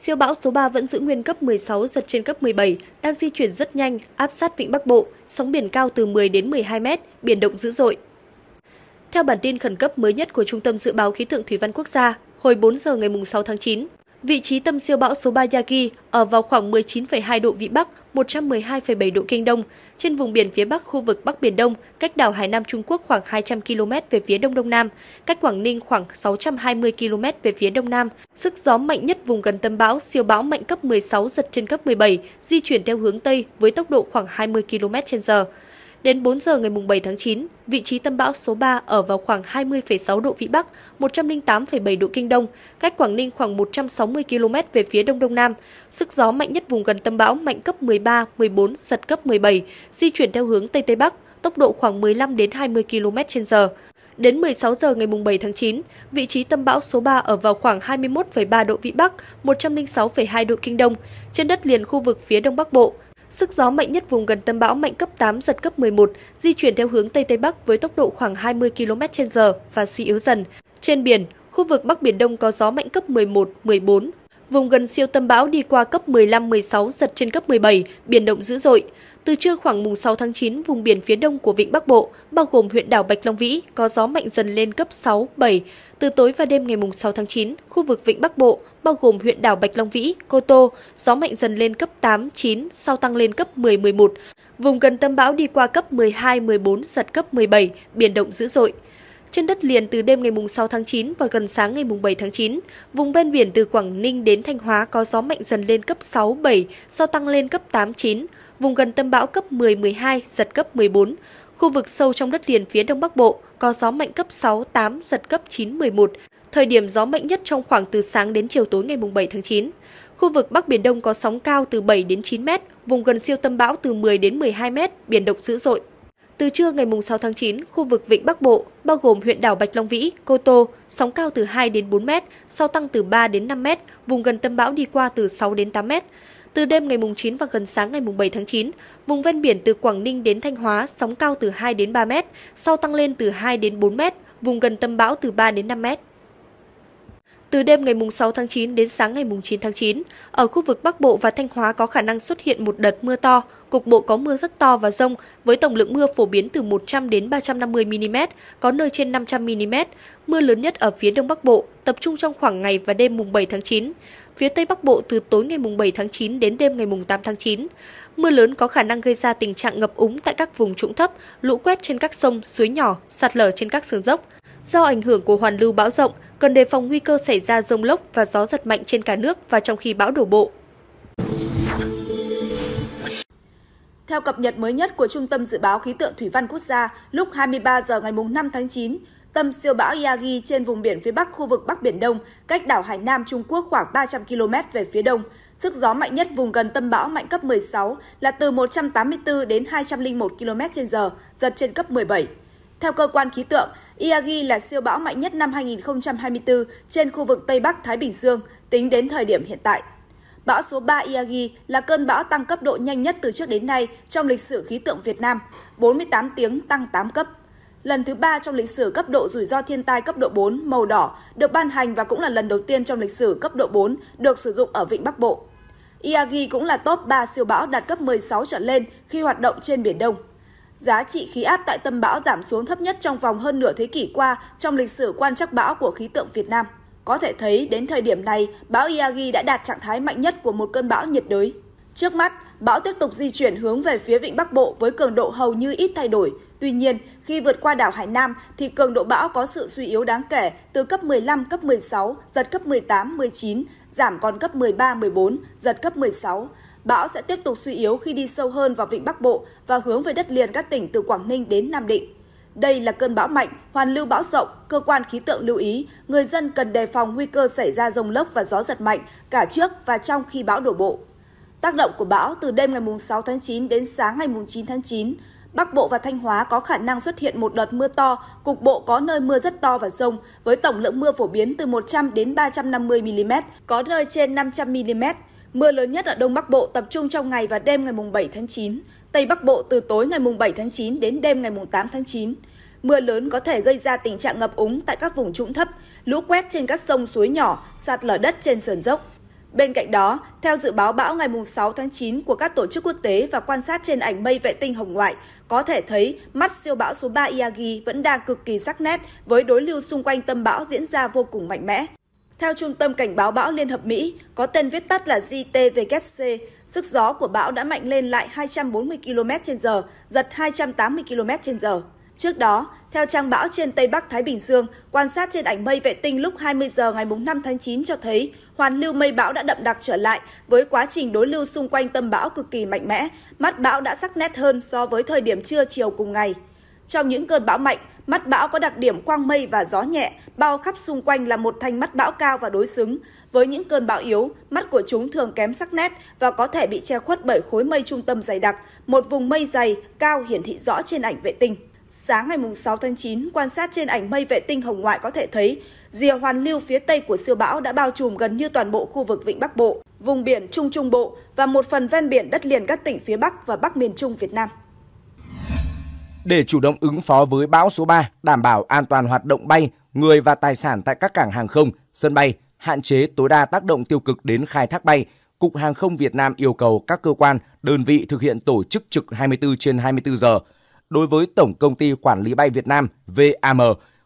Siêu bão số 3 vẫn giữ nguyên cấp 16 giật trên cấp 17, đang di chuyển rất nhanh, áp sát vịnh Bắc Bộ, sóng biển cao từ 10 đến 12 mét, biển động dữ dội. Theo bản tin khẩn cấp mới nhất của Trung tâm Dự báo Khí tượng Thủy văn Quốc gia, hồi 4 giờ ngày 6 tháng 9, Vị trí tâm siêu bão số 3 Yagi ở vào khoảng 19,2 độ Vĩ Bắc, 112,7 độ Kinh Đông, trên vùng biển phía Bắc khu vực Bắc Biển Đông, cách đảo Hải Nam Trung Quốc khoảng 200 km về phía Đông Đông Nam, cách Quảng Ninh khoảng 620 km về phía Đông Nam. Sức gió mạnh nhất vùng gần tâm bão, siêu bão mạnh cấp 16 giật trên cấp 17, di chuyển theo hướng Tây với tốc độ khoảng 20 km trên giờ. Đến 4 giờ ngày 7 tháng 9, vị trí tâm bão số 3 ở vào khoảng 20,6 độ Vĩ Bắc, 108,7 độ Kinh Đông, cách Quảng Ninh khoảng 160 km về phía Đông Đông Nam. Sức gió mạnh nhất vùng gần tâm bão mạnh cấp 13, 14, giật cấp 17, di chuyển theo hướng Tây Tây Bắc, tốc độ khoảng 15 đến 20 km h Đến 16 giờ ngày 7 tháng 9, vị trí tâm bão số 3 ở vào khoảng 21,3 độ Vĩ Bắc, 106,2 độ Kinh Đông, trên đất liền khu vực phía Đông Bắc Bộ, Sức gió mạnh nhất vùng gần tâm bão mạnh cấp 8, giật cấp 11, di chuyển theo hướng Tây Tây Bắc với tốc độ khoảng 20 km h và suy yếu dần. Trên biển, khu vực Bắc Biển Đông có gió mạnh cấp 11, 14. Vùng gần siêu tâm bão đi qua cấp 15, 16, giật trên cấp 17, biển động dữ dội. Từ trưa khoảng mùng 6 tháng 9, vùng biển phía đông của vịnh Bắc Bộ, bao gồm huyện đảo Bạch Long Vĩ, có gió mạnh dần lên cấp 6, 7. Từ tối và đêm ngày mùng 6 tháng 9, khu vực vịnh Bắc Bộ, bao gồm huyện đảo Bạch Long Vĩ, Cô Tô, gió mạnh dần lên cấp 8, 9, sau tăng lên cấp 10, 11. Vùng gần tâm bão đi qua cấp 12, 14, giật cấp 17, biển động dữ dội. Trên đất liền từ đêm ngày 6 tháng 9 và gần sáng ngày 7 tháng 9, vùng ven biển từ Quảng Ninh đến Thanh Hóa có gió mạnh dần lên cấp 6, 7, sau tăng lên cấp 8, 9 vùng gần tâm bão cấp 10-12, giật cấp 14. Khu vực sâu trong đất liền phía Đông Bắc Bộ có gió mạnh cấp 6-8, giật cấp 9-11. Thời điểm gió mạnh nhất trong khoảng từ sáng đến chiều tối ngày 7 tháng 9. Khu vực Bắc Biển Đông có sóng cao từ 7 đến 9 mét, vùng gần siêu tâm bão từ 10 đến 12 mét, biển động dữ dội. Từ trưa ngày 6 tháng 9, khu vực Vịnh Bắc Bộ, bao gồm huyện đảo Bạch Long Vĩ, Cô Tô, sóng cao từ 2 đến 4 mét, sau tăng từ 3 đến 5 mét, vùng gần tâm bão đi qua từ 6 đến 8 mét. Từ đêm ngày mùng 9 và gần sáng ngày mùng 7 tháng 9, vùng ven biển từ Quảng Ninh đến Thanh Hóa sóng cao từ 2 đến 3 mét, sau tăng lên từ 2 đến 4 mét, vùng gần tâm bão từ 3 đến 5 mét. Từ đêm ngày mùng 6 tháng 9 đến sáng ngày mùng 9 tháng 9, ở khu vực Bắc Bộ và Thanh Hóa có khả năng xuất hiện một đợt mưa to, cục bộ có mưa rất to và rông với tổng lượng mưa phổ biến từ 100 đến 350 mm, có nơi trên 500 mm. Mưa lớn nhất ở phía Đông Bắc Bộ, tập trung trong khoảng ngày và đêm mùng 7 tháng 9 phía Tây Bắc Bộ từ tối ngày 7 tháng 9 đến đêm ngày 8 tháng 9. Mưa lớn có khả năng gây ra tình trạng ngập úng tại các vùng trũng thấp, lũ quét trên các sông, suối nhỏ, sạt lở trên các sườn dốc. Do ảnh hưởng của hoàn lưu bão rộng, cần đề phòng nguy cơ xảy ra rông lốc và gió giật mạnh trên cả nước và trong khi bão đổ bộ. Theo cập nhật mới nhất của Trung tâm Dự báo Khí tượng Thủy văn Quốc gia, lúc 23 giờ ngày 5 tháng 9, Tâm siêu bão Yagi trên vùng biển phía bắc khu vực Bắc Biển Đông, cách đảo Hải Nam Trung Quốc khoảng 300 km về phía đông. Sức gió mạnh nhất vùng gần tâm bão mạnh cấp 16 là từ 184 đến 201 km h giật trên cấp 17. Theo cơ quan khí tượng, Yagi là siêu bão mạnh nhất năm 2024 trên khu vực Tây Bắc Thái Bình Dương, tính đến thời điểm hiện tại. Bão số 3 Yagi là cơn bão tăng cấp độ nhanh nhất từ trước đến nay trong lịch sử khí tượng Việt Nam, 48 tiếng tăng 8 cấp lần thứ ba trong lịch sử cấp độ rủi ro thiên tai cấp độ 4 màu đỏ được ban hành và cũng là lần đầu tiên trong lịch sử cấp độ 4 được sử dụng ở Vịnh Bắc Bộ. Iagi cũng là top 3 siêu bão đạt cấp 16 trở lên khi hoạt động trên Biển Đông. Giá trị khí áp tại tâm bão giảm xuống thấp nhất trong vòng hơn nửa thế kỷ qua trong lịch sử quan trắc bão của khí tượng Việt Nam. Có thể thấy đến thời điểm này, bão Iagi đã đạt trạng thái mạnh nhất của một cơn bão nhiệt đới. Trước mắt, bão tiếp tục di chuyển hướng về phía vịnh Bắc Bộ với cường độ hầu như ít thay đổi, Tuy nhiên, khi vượt qua đảo Hải Nam thì cường độ bão có sự suy yếu đáng kể từ cấp 15, cấp 16, giật cấp 18, 19, giảm còn cấp 13, 14, giật cấp 16. Bão sẽ tiếp tục suy yếu khi đi sâu hơn vào vịnh Bắc Bộ và hướng về đất liền các tỉnh từ Quảng Ninh đến Nam Định. Đây là cơn bão mạnh, hoàn lưu bão rộng, cơ quan khí tượng lưu ý, người dân cần đề phòng nguy cơ xảy ra rông lốc và gió giật mạnh cả trước và trong khi bão đổ bộ. Tác động của bão từ đêm ngày 6 tháng 9 đến sáng ngày 9 tháng 9, Bắc Bộ và Thanh Hóa có khả năng xuất hiện một đợt mưa to, cục bộ có nơi mưa rất to và rông, với tổng lượng mưa phổ biến từ 100 đến 350 mm, có nơi trên 500 mm. Mưa lớn nhất ở Đông Bắc Bộ tập trung trong ngày và đêm ngày 7 tháng 9, Tây Bắc Bộ từ tối ngày 7 tháng 9 đến đêm ngày 8 tháng 9. Mưa lớn có thể gây ra tình trạng ngập úng tại các vùng trũng thấp, lũ quét trên các sông suối nhỏ, sạt lở đất trên sườn dốc. Bên cạnh đó, theo dự báo bão ngày 6 tháng 9 của các tổ chức quốc tế và quan sát trên ảnh mây vệ tinh hồng ngoại, có thể thấy mắt siêu bão số 3 Yagi vẫn đang cực kỳ sắc nét với đối lưu xung quanh tâm bão diễn ra vô cùng mạnh mẽ. Theo Trung tâm Cảnh báo bão Liên hợp Mỹ, có tên viết tắt là JTWC, sức gió của bão đã mạnh lên lại 240 km/h, giật 280 km/h. Trước đó, theo trang bão trên Tây Bắc Thái Bình Dương, quan sát trên ảnh mây vệ tinh lúc 20 giờ ngày 5 tháng 9 cho thấy hoàn lưu mây bão đã đậm đặc trở lại với quá trình đối lưu xung quanh tâm bão cực kỳ mạnh mẽ. Mắt bão đã sắc nét hơn so với thời điểm trưa chiều cùng ngày. Trong những cơn bão mạnh, mắt bão có đặc điểm quang mây và gió nhẹ, bao khắp xung quanh là một thanh mắt bão cao và đối xứng. Với những cơn bão yếu, mắt của chúng thường kém sắc nét và có thể bị che khuất bởi khối mây trung tâm dày đặc, một vùng mây dày cao hiển thị rõ trên ảnh vệ tinh. Sáng ngày 6 tháng 9, quan sát trên ảnh mây vệ tinh hồng ngoại có thể thấy, rìa hoàn lưu phía tây của siêu bão đã bao trùm gần như toàn bộ khu vực Vịnh Bắc Bộ, vùng biển Trung Trung Bộ và một phần ven biển đất liền các tỉnh phía Bắc và Bắc miền Trung Việt Nam. Để chủ động ứng phó với bão số 3, đảm bảo an toàn hoạt động bay, người và tài sản tại các cảng hàng không, sân bay, hạn chế tối đa tác động tiêu cực đến khai thác bay, Cục Hàng không Việt Nam yêu cầu các cơ quan, đơn vị thực hiện tổ chức trực 24 trên 24 giờ – đối với Tổng Công ty Quản lý bay Việt Nam VAM,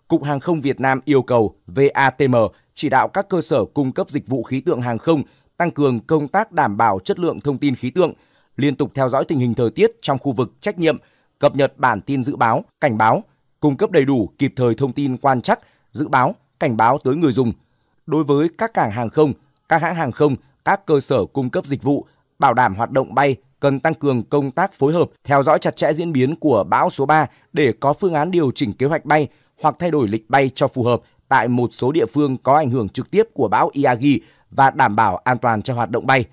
Cục Hàng không Việt Nam yêu cầu VATM chỉ đạo các cơ sở cung cấp dịch vụ khí tượng hàng không tăng cường công tác đảm bảo chất lượng thông tin khí tượng, liên tục theo dõi tình hình thời tiết trong khu vực trách nhiệm, cập nhật bản tin dự báo, cảnh báo, cung cấp đầy đủ kịp thời thông tin quan trắc, dự báo, cảnh báo tới người dùng. Đối với các cảng hàng không, các hãng hàng không, các cơ sở cung cấp dịch vụ, bảo đảm hoạt động bay cần tăng cường công tác phối hợp, theo dõi chặt chẽ diễn biến của bão số 3 để có phương án điều chỉnh kế hoạch bay hoặc thay đổi lịch bay cho phù hợp tại một số địa phương có ảnh hưởng trực tiếp của bão Iagi và đảm bảo an toàn cho hoạt động bay.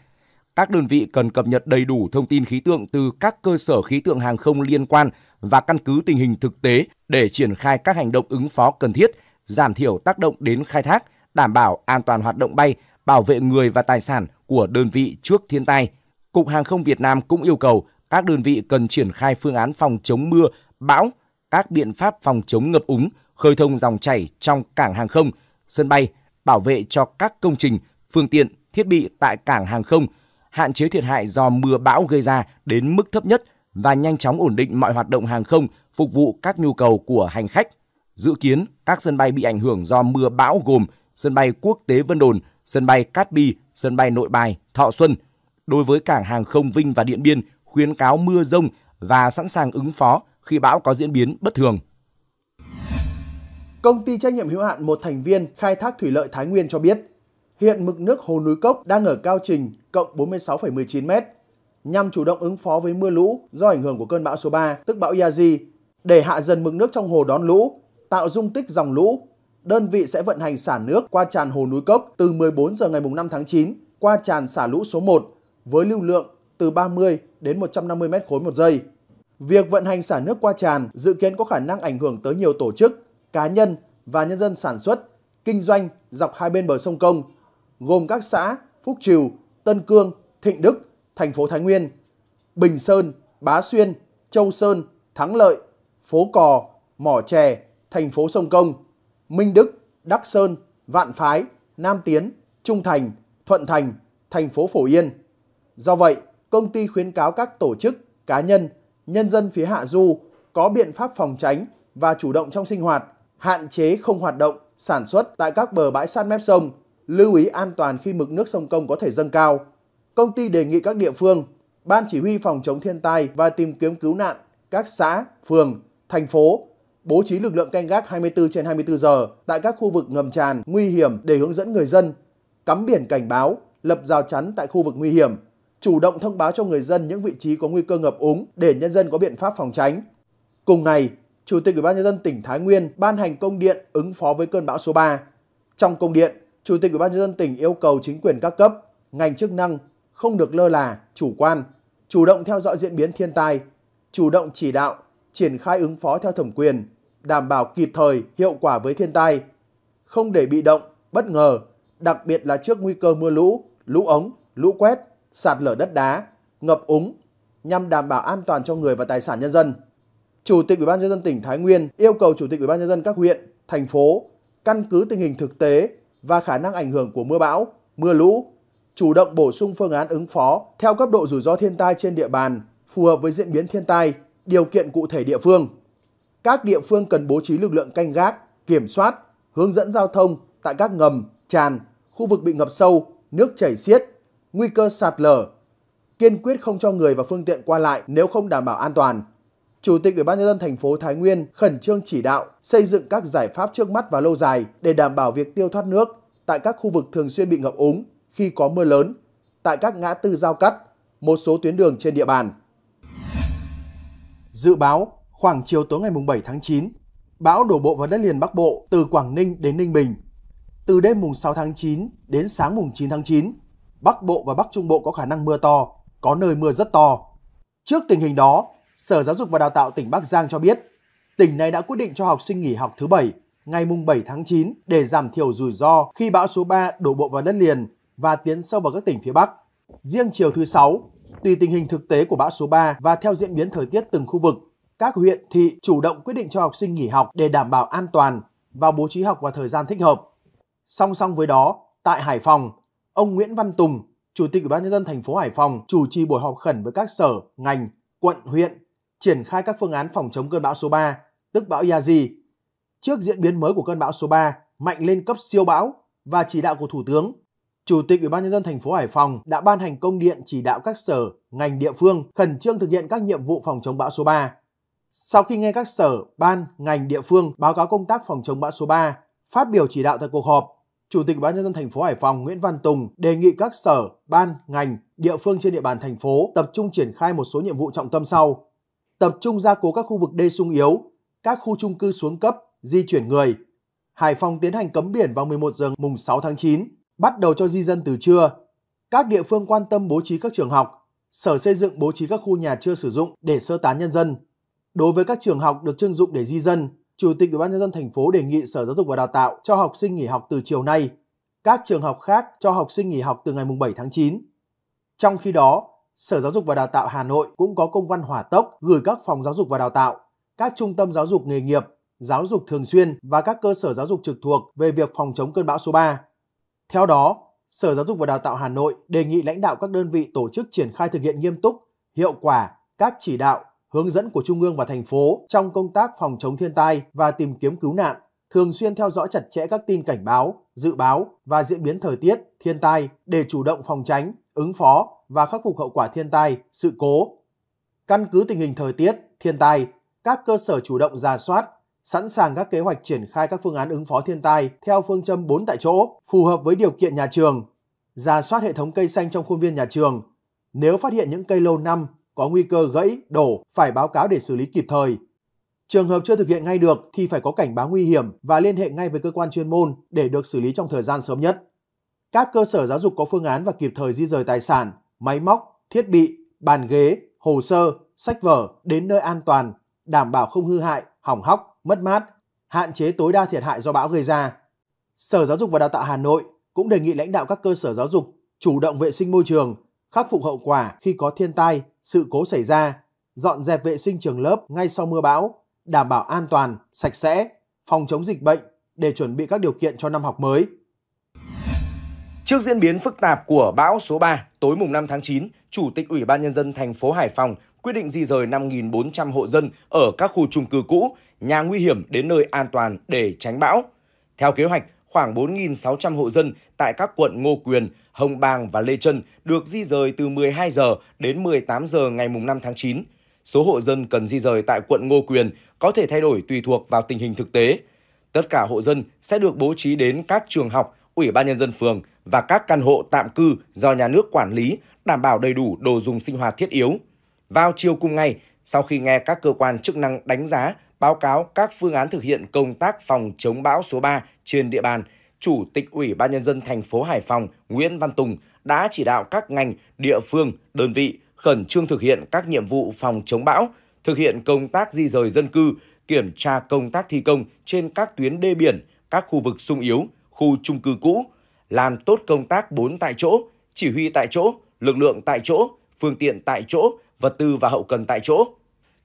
Các đơn vị cần cập nhật đầy đủ thông tin khí tượng từ các cơ sở khí tượng hàng không liên quan và căn cứ tình hình thực tế để triển khai các hành động ứng phó cần thiết, giảm thiểu tác động đến khai thác, đảm bảo an toàn hoạt động bay, bảo vệ người và tài sản của đơn vị trước thiên tai. Cục Hàng không Việt Nam cũng yêu cầu các đơn vị cần triển khai phương án phòng chống mưa, bão, các biện pháp phòng chống ngập úng, khơi thông dòng chảy trong cảng hàng không, sân bay, bảo vệ cho các công trình, phương tiện, thiết bị tại cảng hàng không, hạn chế thiệt hại do mưa bão gây ra đến mức thấp nhất và nhanh chóng ổn định mọi hoạt động hàng không phục vụ các nhu cầu của hành khách. Dự kiến các sân bay bị ảnh hưởng do mưa bão gồm sân bay quốc tế Vân Đồn, sân bay Cát Bi, sân bay Nội Bài, Thọ Xuân, đối với cảng hàng không Vinh và Điện Biên khuyến cáo mưa rông và sẵn sàng ứng phó khi bão có diễn biến bất thường. Công ty trách nhiệm hữu hạn một thành viên khai thác thủy lợi Thái Nguyên cho biết, hiện mực nước hồ núi Cốc đang ở cao trình cộng 46,19 m nhằm chủ động ứng phó với mưa lũ do ảnh hưởng của cơn bão số 3, tức bão Yazi, để hạ dần mực nước trong hồ đón lũ, tạo dung tích dòng lũ. Đơn vị sẽ vận hành xả nước qua tràn hồ núi Cốc từ 14 giờ ngày 5 tháng 9 qua tràn xả lũ số 1 với lưu lượng từ 30 đến 150 mét khối một giây. Việc vận hành xả nước qua tràn dự kiến có khả năng ảnh hưởng tới nhiều tổ chức, cá nhân và nhân dân sản xuất, kinh doanh dọc hai bên bờ sông Công, gồm các xã Phúc Triều, Tân Cương, Thịnh Đức, thành phố Thái Nguyên, Bình Sơn, Bá Xuyên, Châu Sơn, Thắng Lợi, Phố Cò, Mỏ Trè, thành phố Sông Công, Minh Đức, Đắc Sơn, Vạn Phái, Nam Tiến, Trung Thành, Thuận Thành, thành phố Phổ Yên. Do vậy, công ty khuyến cáo các tổ chức, cá nhân, nhân dân phía Hạ Du có biện pháp phòng tránh và chủ động trong sinh hoạt, hạn chế không hoạt động, sản xuất tại các bờ bãi sát mép sông, lưu ý an toàn khi mực nước sông Công có thể dâng cao. Công ty đề nghị các địa phương, Ban Chỉ huy Phòng chống thiên tai và tìm kiếm cứu nạn, các xã, phường, thành phố bố trí lực lượng canh gác 24 trên 24 giờ tại các khu vực ngầm tràn nguy hiểm để hướng dẫn người dân, cắm biển cảnh báo, lập rào chắn tại khu vực nguy hiểm, chủ động thông báo cho người dân những vị trí có nguy cơ ngập úng để nhân dân có biện pháp phòng tránh. Cùng ngày, Chủ tịch Ủy ban nhân dân tỉnh Thái Nguyên ban hành công điện ứng phó với cơn bão số 3. Trong công điện, Chủ tịch Ủy ban nhân dân tỉnh yêu cầu chính quyền các cấp, ngành chức năng không được lơ là, chủ quan, chủ động theo dõi diễn biến thiên tai, chủ động chỉ đạo, triển khai ứng phó theo thẩm quyền, đảm bảo kịp thời, hiệu quả với thiên tai, không để bị động, bất ngờ, đặc biệt là trước nguy cơ mưa lũ, lũ ống, lũ quét, sạt lở đất đá, ngập úng nhằm đảm bảo an toàn cho người và tài sản nhân dân. Chủ tịch Ủy ban nhân dân tỉnh Thái Nguyên yêu cầu Chủ tịch Ủy ban nhân dân các huyện, thành phố căn cứ tình hình thực tế và khả năng ảnh hưởng của mưa bão, mưa lũ, chủ động bổ sung phương án ứng phó theo cấp độ rủi ro thiên tai trên địa bàn phù hợp với diễn biến thiên tai, điều kiện cụ thể địa phương. Các địa phương cần bố trí lực lượng canh gác, kiểm soát, hướng dẫn giao thông tại các ngầm, tràn, khu vực bị ngập sâu, nước chảy xiết, nguy cơ sạt lở, kiên quyết không cho người và phương tiện qua lại nếu không đảm bảo an toàn. Chủ tịch Ủy ban nhân dân thành phố Thái Nguyên khẩn trương chỉ đạo xây dựng các giải pháp trước mắt và lâu dài để đảm bảo việc tiêu thoát nước tại các khu vực thường xuyên bị ngập úng khi có mưa lớn, tại các ngã tư giao cắt, một số tuyến đường trên địa bàn. Dự báo khoảng chiều tối ngày 7 tháng 9, bão đổ bộ vào đất liền Bắc Bộ từ Quảng Ninh đến Ninh Bình. Từ đêm mùng 6 tháng 9 đến sáng mùng 9 tháng 9, Bắc Bộ và Bắc Trung Bộ có khả năng mưa to, có nơi mưa rất to. Trước tình hình đó, Sở Giáo dục và Đào tạo tỉnh Bắc Giang cho biết, tỉnh này đã quyết định cho học sinh nghỉ học thứ Bảy ngày mùng 7 tháng 9 để giảm thiểu rủi ro khi bão số 3 đổ bộ vào đất liền và tiến sâu vào các tỉnh phía Bắc. Riêng chiều thứ Sáu, tùy tình hình thực tế của bão số 3 và theo diễn biến thời tiết từng khu vực, các huyện, thị chủ động quyết định cho học sinh nghỉ học để đảm bảo an toàn và bố trí học vào thời gian thích hợp. Song song với đó, tại Hải Phòng, Ông Nguyễn Văn Tùng, Chủ tịch Ủy ban nhân dân thành phố Hải Phòng chủ trì buổi họp khẩn với các sở, ngành, quận, huyện triển khai các phương án phòng chống cơn bão số 3, tức bão Yagi. Trước diễn biến mới của cơn bão số 3 mạnh lên cấp siêu bão và chỉ đạo của Thủ tướng, Chủ tịch Ủy ban nhân dân thành phố Hải Phòng đã ban hành công điện chỉ đạo các sở, ngành địa phương khẩn trương thực hiện các nhiệm vụ phòng chống bão số 3. Sau khi nghe các sở, ban, ngành địa phương báo cáo công tác phòng chống bão số 3, phát biểu chỉ đạo tại cuộc họp, Chủ tịch Ban nhân dân thành phố Hải Phòng Nguyễn Văn Tùng đề nghị các sở, ban, ngành, địa phương trên địa bàn thành phố tập trung triển khai một số nhiệm vụ trọng tâm sau. Tập trung gia cố các khu vực đê sung yếu, các khu trung cư xuống cấp, di chuyển người. Hải Phòng tiến hành cấm biển vào 11 giờ mùng 6 tháng 9, bắt đầu cho di dân từ trưa. Các địa phương quan tâm bố trí các trường học, sở xây dựng bố trí các khu nhà chưa sử dụng để sơ tán nhân dân. Đối với các trường học được trưng dụng để di dân, Chủ tịch Ủy ban nhân dân thành phố đề nghị Sở Giáo dục và Đào tạo cho học sinh nghỉ học từ chiều nay, các trường học khác cho học sinh nghỉ học từ ngày 7 tháng 9. Trong khi đó, Sở Giáo dục và Đào tạo Hà Nội cũng có công văn hỏa tốc gửi các phòng giáo dục và đào tạo, các trung tâm giáo dục nghề nghiệp, giáo dục thường xuyên và các cơ sở giáo dục trực thuộc về việc phòng chống cơn bão số 3. Theo đó, Sở Giáo dục và Đào tạo Hà Nội đề nghị lãnh đạo các đơn vị tổ chức triển khai thực hiện nghiêm túc, hiệu quả các chỉ đạo hướng dẫn của Trung ương và thành phố trong công tác phòng chống thiên tai và tìm kiếm cứu nạn, thường xuyên theo dõi chặt chẽ các tin cảnh báo, dự báo và diễn biến thời tiết, thiên tai để chủ động phòng tránh, ứng phó và khắc phục hậu quả thiên tai, sự cố. Căn cứ tình hình thời tiết, thiên tai, các cơ sở chủ động ra soát, sẵn sàng các kế hoạch triển khai các phương án ứng phó thiên tai theo phương châm 4 tại chỗ, phù hợp với điều kiện nhà trường, ra soát hệ thống cây xanh trong khuôn viên nhà trường. Nếu phát hiện những cây lâu năm có nguy cơ gãy, đổ, phải báo cáo để xử lý kịp thời. Trường hợp chưa thực hiện ngay được thì phải có cảnh báo nguy hiểm và liên hệ ngay với cơ quan chuyên môn để được xử lý trong thời gian sớm nhất. Các cơ sở giáo dục có phương án và kịp thời di rời tài sản, máy móc, thiết bị, bàn ghế, hồ sơ, sách vở đến nơi an toàn, đảm bảo không hư hại, hỏng hóc, mất mát, hạn chế tối đa thiệt hại do bão gây ra. Sở Giáo dục và Đào tạo Hà Nội cũng đề nghị lãnh đạo các cơ sở giáo dục chủ động vệ sinh môi trường, khắc phục hậu quả khi có thiên tai sự cố xảy ra, dọn dẹp vệ sinh trường lớp ngay sau mưa bão, đảm bảo an toàn, sạch sẽ, phòng chống dịch bệnh để chuẩn bị các điều kiện cho năm học mới. Trước diễn biến phức tạp của bão số 3, tối mùng 5 tháng 9, Chủ tịch Ủy ban nhân dân thành phố Hải Phòng quyết định di rời 5.400 hộ dân ở các khu chung cư cũ, nhà nguy hiểm đến nơi an toàn để tránh bão. Theo kế hoạch, khoảng 4.600 hộ dân tại các quận Ngô Quyền, Hồng Bàng và Lê Trân được di rời từ 12 giờ đến 18 giờ ngày 5 tháng 9. Số hộ dân cần di rời tại quận Ngô Quyền có thể thay đổi tùy thuộc vào tình hình thực tế. Tất cả hộ dân sẽ được bố trí đến các trường học, ủy ban nhân dân phường và các căn hộ tạm cư do nhà nước quản lý, đảm bảo đầy đủ đồ dùng sinh hoạt thiết yếu. Vào chiều cùng ngày, sau khi nghe các cơ quan chức năng đánh giá báo cáo các phương án thực hiện công tác phòng chống bão số 3 trên địa bàn, Chủ tịch Ủy ban Nhân dân thành phố Hải Phòng Nguyễn Văn Tùng đã chỉ đạo các ngành, địa phương, đơn vị khẩn trương thực hiện các nhiệm vụ phòng chống bão, thực hiện công tác di rời dân cư, kiểm tra công tác thi công trên các tuyến đê biển, các khu vực sung yếu, khu trung cư cũ, làm tốt công tác bốn tại chỗ, chỉ huy tại chỗ, lực lượng tại chỗ, phương tiện tại chỗ, vật tư và hậu cần tại chỗ,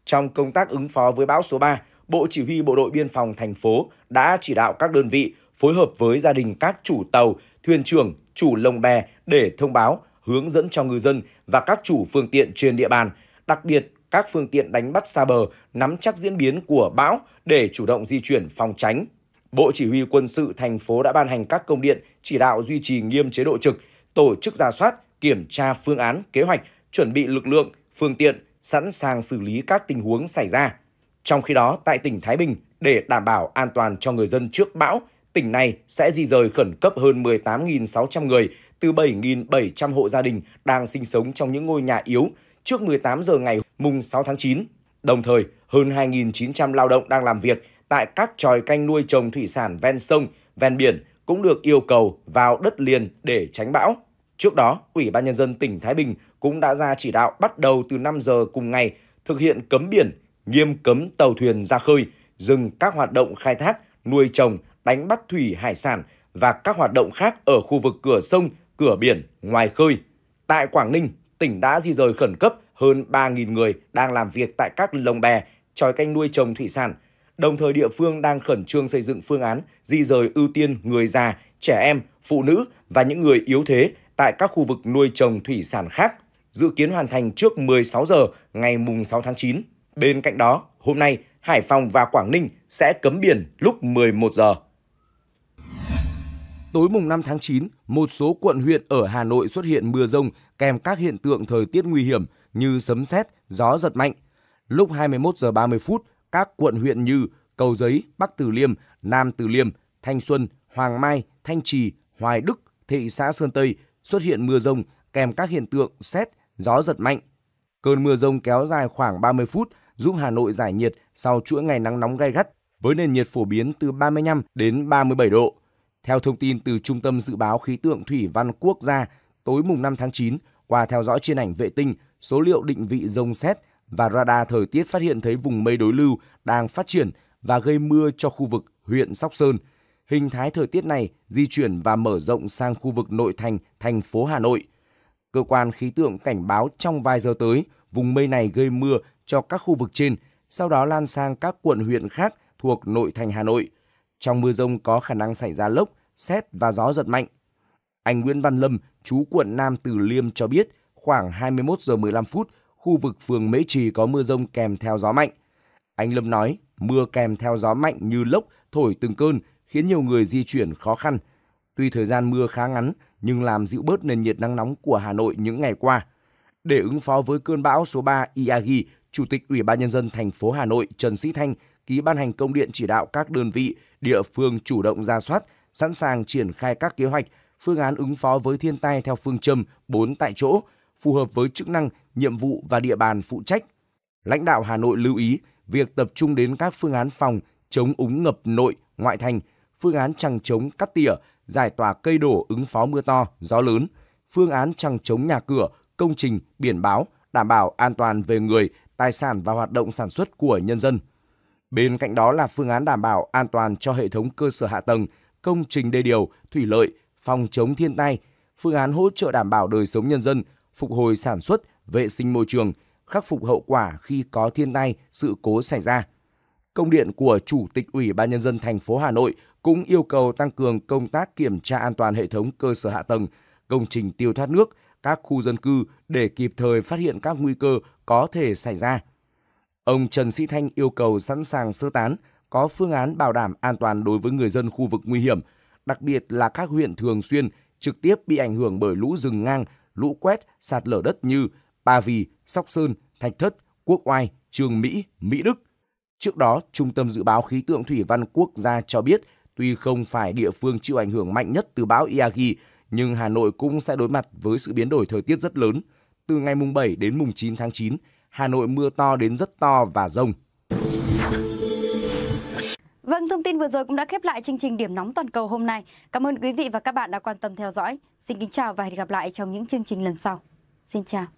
trong công tác ứng phó với bão số 3, Bộ Chỉ huy Bộ đội Biên phòng thành phố đã chỉ đạo các đơn vị phối hợp với gia đình các chủ tàu, thuyền trưởng, chủ lồng bè để thông báo, hướng dẫn cho ngư dân và các chủ phương tiện trên địa bàn, đặc biệt các phương tiện đánh bắt xa bờ nắm chắc diễn biến của bão để chủ động di chuyển phòng tránh. Bộ Chỉ huy Quân sự thành phố đã ban hành các công điện chỉ đạo duy trì nghiêm chế độ trực, tổ chức ra soát, kiểm tra phương án, kế hoạch, chuẩn bị lực lượng, phương tiện, sẵn sàng xử lý các tình huống xảy ra. Trong khi đó, tại tỉnh Thái Bình, để đảm bảo an toàn cho người dân trước bão, tỉnh này sẽ di rời khẩn cấp hơn 18.600 người từ 7.700 hộ gia đình đang sinh sống trong những ngôi nhà yếu trước 18 giờ ngày mùng 6 tháng 9. Đồng thời, hơn 2.900 lao động đang làm việc tại các tròi canh nuôi trồng thủy sản ven sông, ven biển cũng được yêu cầu vào đất liền để tránh bão. Trước đó, Ủy ban Nhân dân tỉnh Thái Bình cũng đã ra chỉ đạo bắt đầu từ 5 giờ cùng ngày thực hiện cấm biển, nghiêm cấm tàu thuyền ra khơi, dừng các hoạt động khai thác, nuôi trồng, đánh bắt thủy hải sản và các hoạt động khác ở khu vực cửa sông, cửa biển, ngoài khơi. Tại Quảng Ninh, tỉnh đã di rời khẩn cấp hơn 3.000 người đang làm việc tại các lồng bè, tròi canh nuôi trồng thủy sản. Đồng thời địa phương đang khẩn trương xây dựng phương án di rời ưu tiên người già, trẻ em, phụ nữ và những người yếu thế tại các khu vực nuôi trồng thủy sản khác, dự kiến hoàn thành trước 16 giờ ngày mùng 6 tháng 9. Bên cạnh đó, hôm nay Hải Phòng và Quảng Ninh sẽ cấm biển lúc 11 giờ. Tối mùng 5 tháng 9, một số quận huyện ở Hà Nội xuất hiện mưa rông kèm các hiện tượng thời tiết nguy hiểm như sấm sét, gió giật mạnh. Lúc 21 giờ 30 phút, các quận huyện như Cầu Giấy, Bắc Từ Liêm, Nam Từ Liêm, Thanh Xuân, Hoàng Mai, Thanh Trì, Hoài Đức, thị xã Sơn Tây xuất hiện mưa rông kèm các hiện tượng xét, gió giật mạnh. Cơn mưa rông kéo dài khoảng 30 phút giúp Hà Nội giải nhiệt sau chuỗi ngày nắng nóng gay gắt với nền nhiệt phổ biến từ 35 đến 37 độ. Theo thông tin từ Trung tâm Dự báo Khí tượng Thủy văn Quốc gia, tối mùng 5 tháng 9, qua theo dõi trên ảnh vệ tinh, số liệu định vị rông xét và radar thời tiết phát hiện thấy vùng mây đối lưu đang phát triển và gây mưa cho khu vực huyện Sóc Sơn, hình thái thời tiết này di chuyển và mở rộng sang khu vực nội thành thành phố Hà Nội. Cơ quan khí tượng cảnh báo trong vài giờ tới, vùng mây này gây mưa cho các khu vực trên, sau đó lan sang các quận huyện khác thuộc nội thành Hà Nội. Trong mưa rông có khả năng xảy ra lốc, xét và gió giật mạnh. Anh Nguyễn Văn Lâm, chú quận Nam Từ Liêm cho biết, khoảng 21 giờ 15 phút, khu vực phường Mễ Trì có mưa rông kèm theo gió mạnh. Anh Lâm nói, mưa kèm theo gió mạnh như lốc thổi từng cơn khiến nhiều người di chuyển khó khăn. Tuy thời gian mưa khá ngắn, nhưng làm dịu bớt nền nhiệt nắng nóng của Hà Nội những ngày qua. Để ứng phó với cơn bão số 3 Iagi, Chủ tịch Ủy ban Nhân dân thành phố Hà Nội Trần Sĩ Thanh ký ban hành công điện chỉ đạo các đơn vị, địa phương chủ động ra soát, sẵn sàng triển khai các kế hoạch, phương án ứng phó với thiên tai theo phương châm 4 tại chỗ, phù hợp với chức năng, nhiệm vụ và địa bàn phụ trách. Lãnh đạo Hà Nội lưu ý việc tập trung đến các phương án phòng chống úng ngập nội, ngoại thành – phương án chằng chống cắt tỉa, giải tỏa cây đổ ứng phó mưa to, gió lớn, phương án chằng chống nhà cửa, công trình, biển báo, đảm bảo an toàn về người, tài sản và hoạt động sản xuất của nhân dân. Bên cạnh đó là phương án đảm bảo an toàn cho hệ thống cơ sở hạ tầng, công trình đê điều, thủy lợi, phòng chống thiên tai, phương án hỗ trợ đảm bảo đời sống nhân dân, phục hồi sản xuất, vệ sinh môi trường, khắc phục hậu quả khi có thiên tai, sự cố xảy ra. Công điện của Chủ tịch Ủy ban nhân dân thành phố Hà Nội cũng yêu cầu tăng cường công tác kiểm tra an toàn hệ thống cơ sở hạ tầng, công trình tiêu thoát nước, các khu dân cư để kịp thời phát hiện các nguy cơ có thể xảy ra. Ông Trần Sĩ Thanh yêu cầu sẵn sàng sơ tán, có phương án bảo đảm an toàn đối với người dân khu vực nguy hiểm, đặc biệt là các huyện thường xuyên trực tiếp bị ảnh hưởng bởi lũ rừng ngang, lũ quét, sạt lở đất như Ba Vì, Sóc Sơn, Thạch Thất, Quốc Oai, Trường Mỹ, Mỹ Đức. Trước đó, Trung tâm Dự báo Khí tượng Thủy văn Quốc gia cho biết Tuy không phải địa phương chịu ảnh hưởng mạnh nhất từ bão Yagi, nhưng Hà Nội cũng sẽ đối mặt với sự biến đổi thời tiết rất lớn. Từ ngày mùng 7 đến mùng 9 tháng 9, Hà Nội mưa to đến rất to và rông. Vâng, thông tin vừa rồi cũng đã khép lại chương trình Điểm nóng toàn cầu hôm nay. Cảm ơn quý vị và các bạn đã quan tâm theo dõi. Xin kính chào và hẹn gặp lại trong những chương trình lần sau. Xin chào.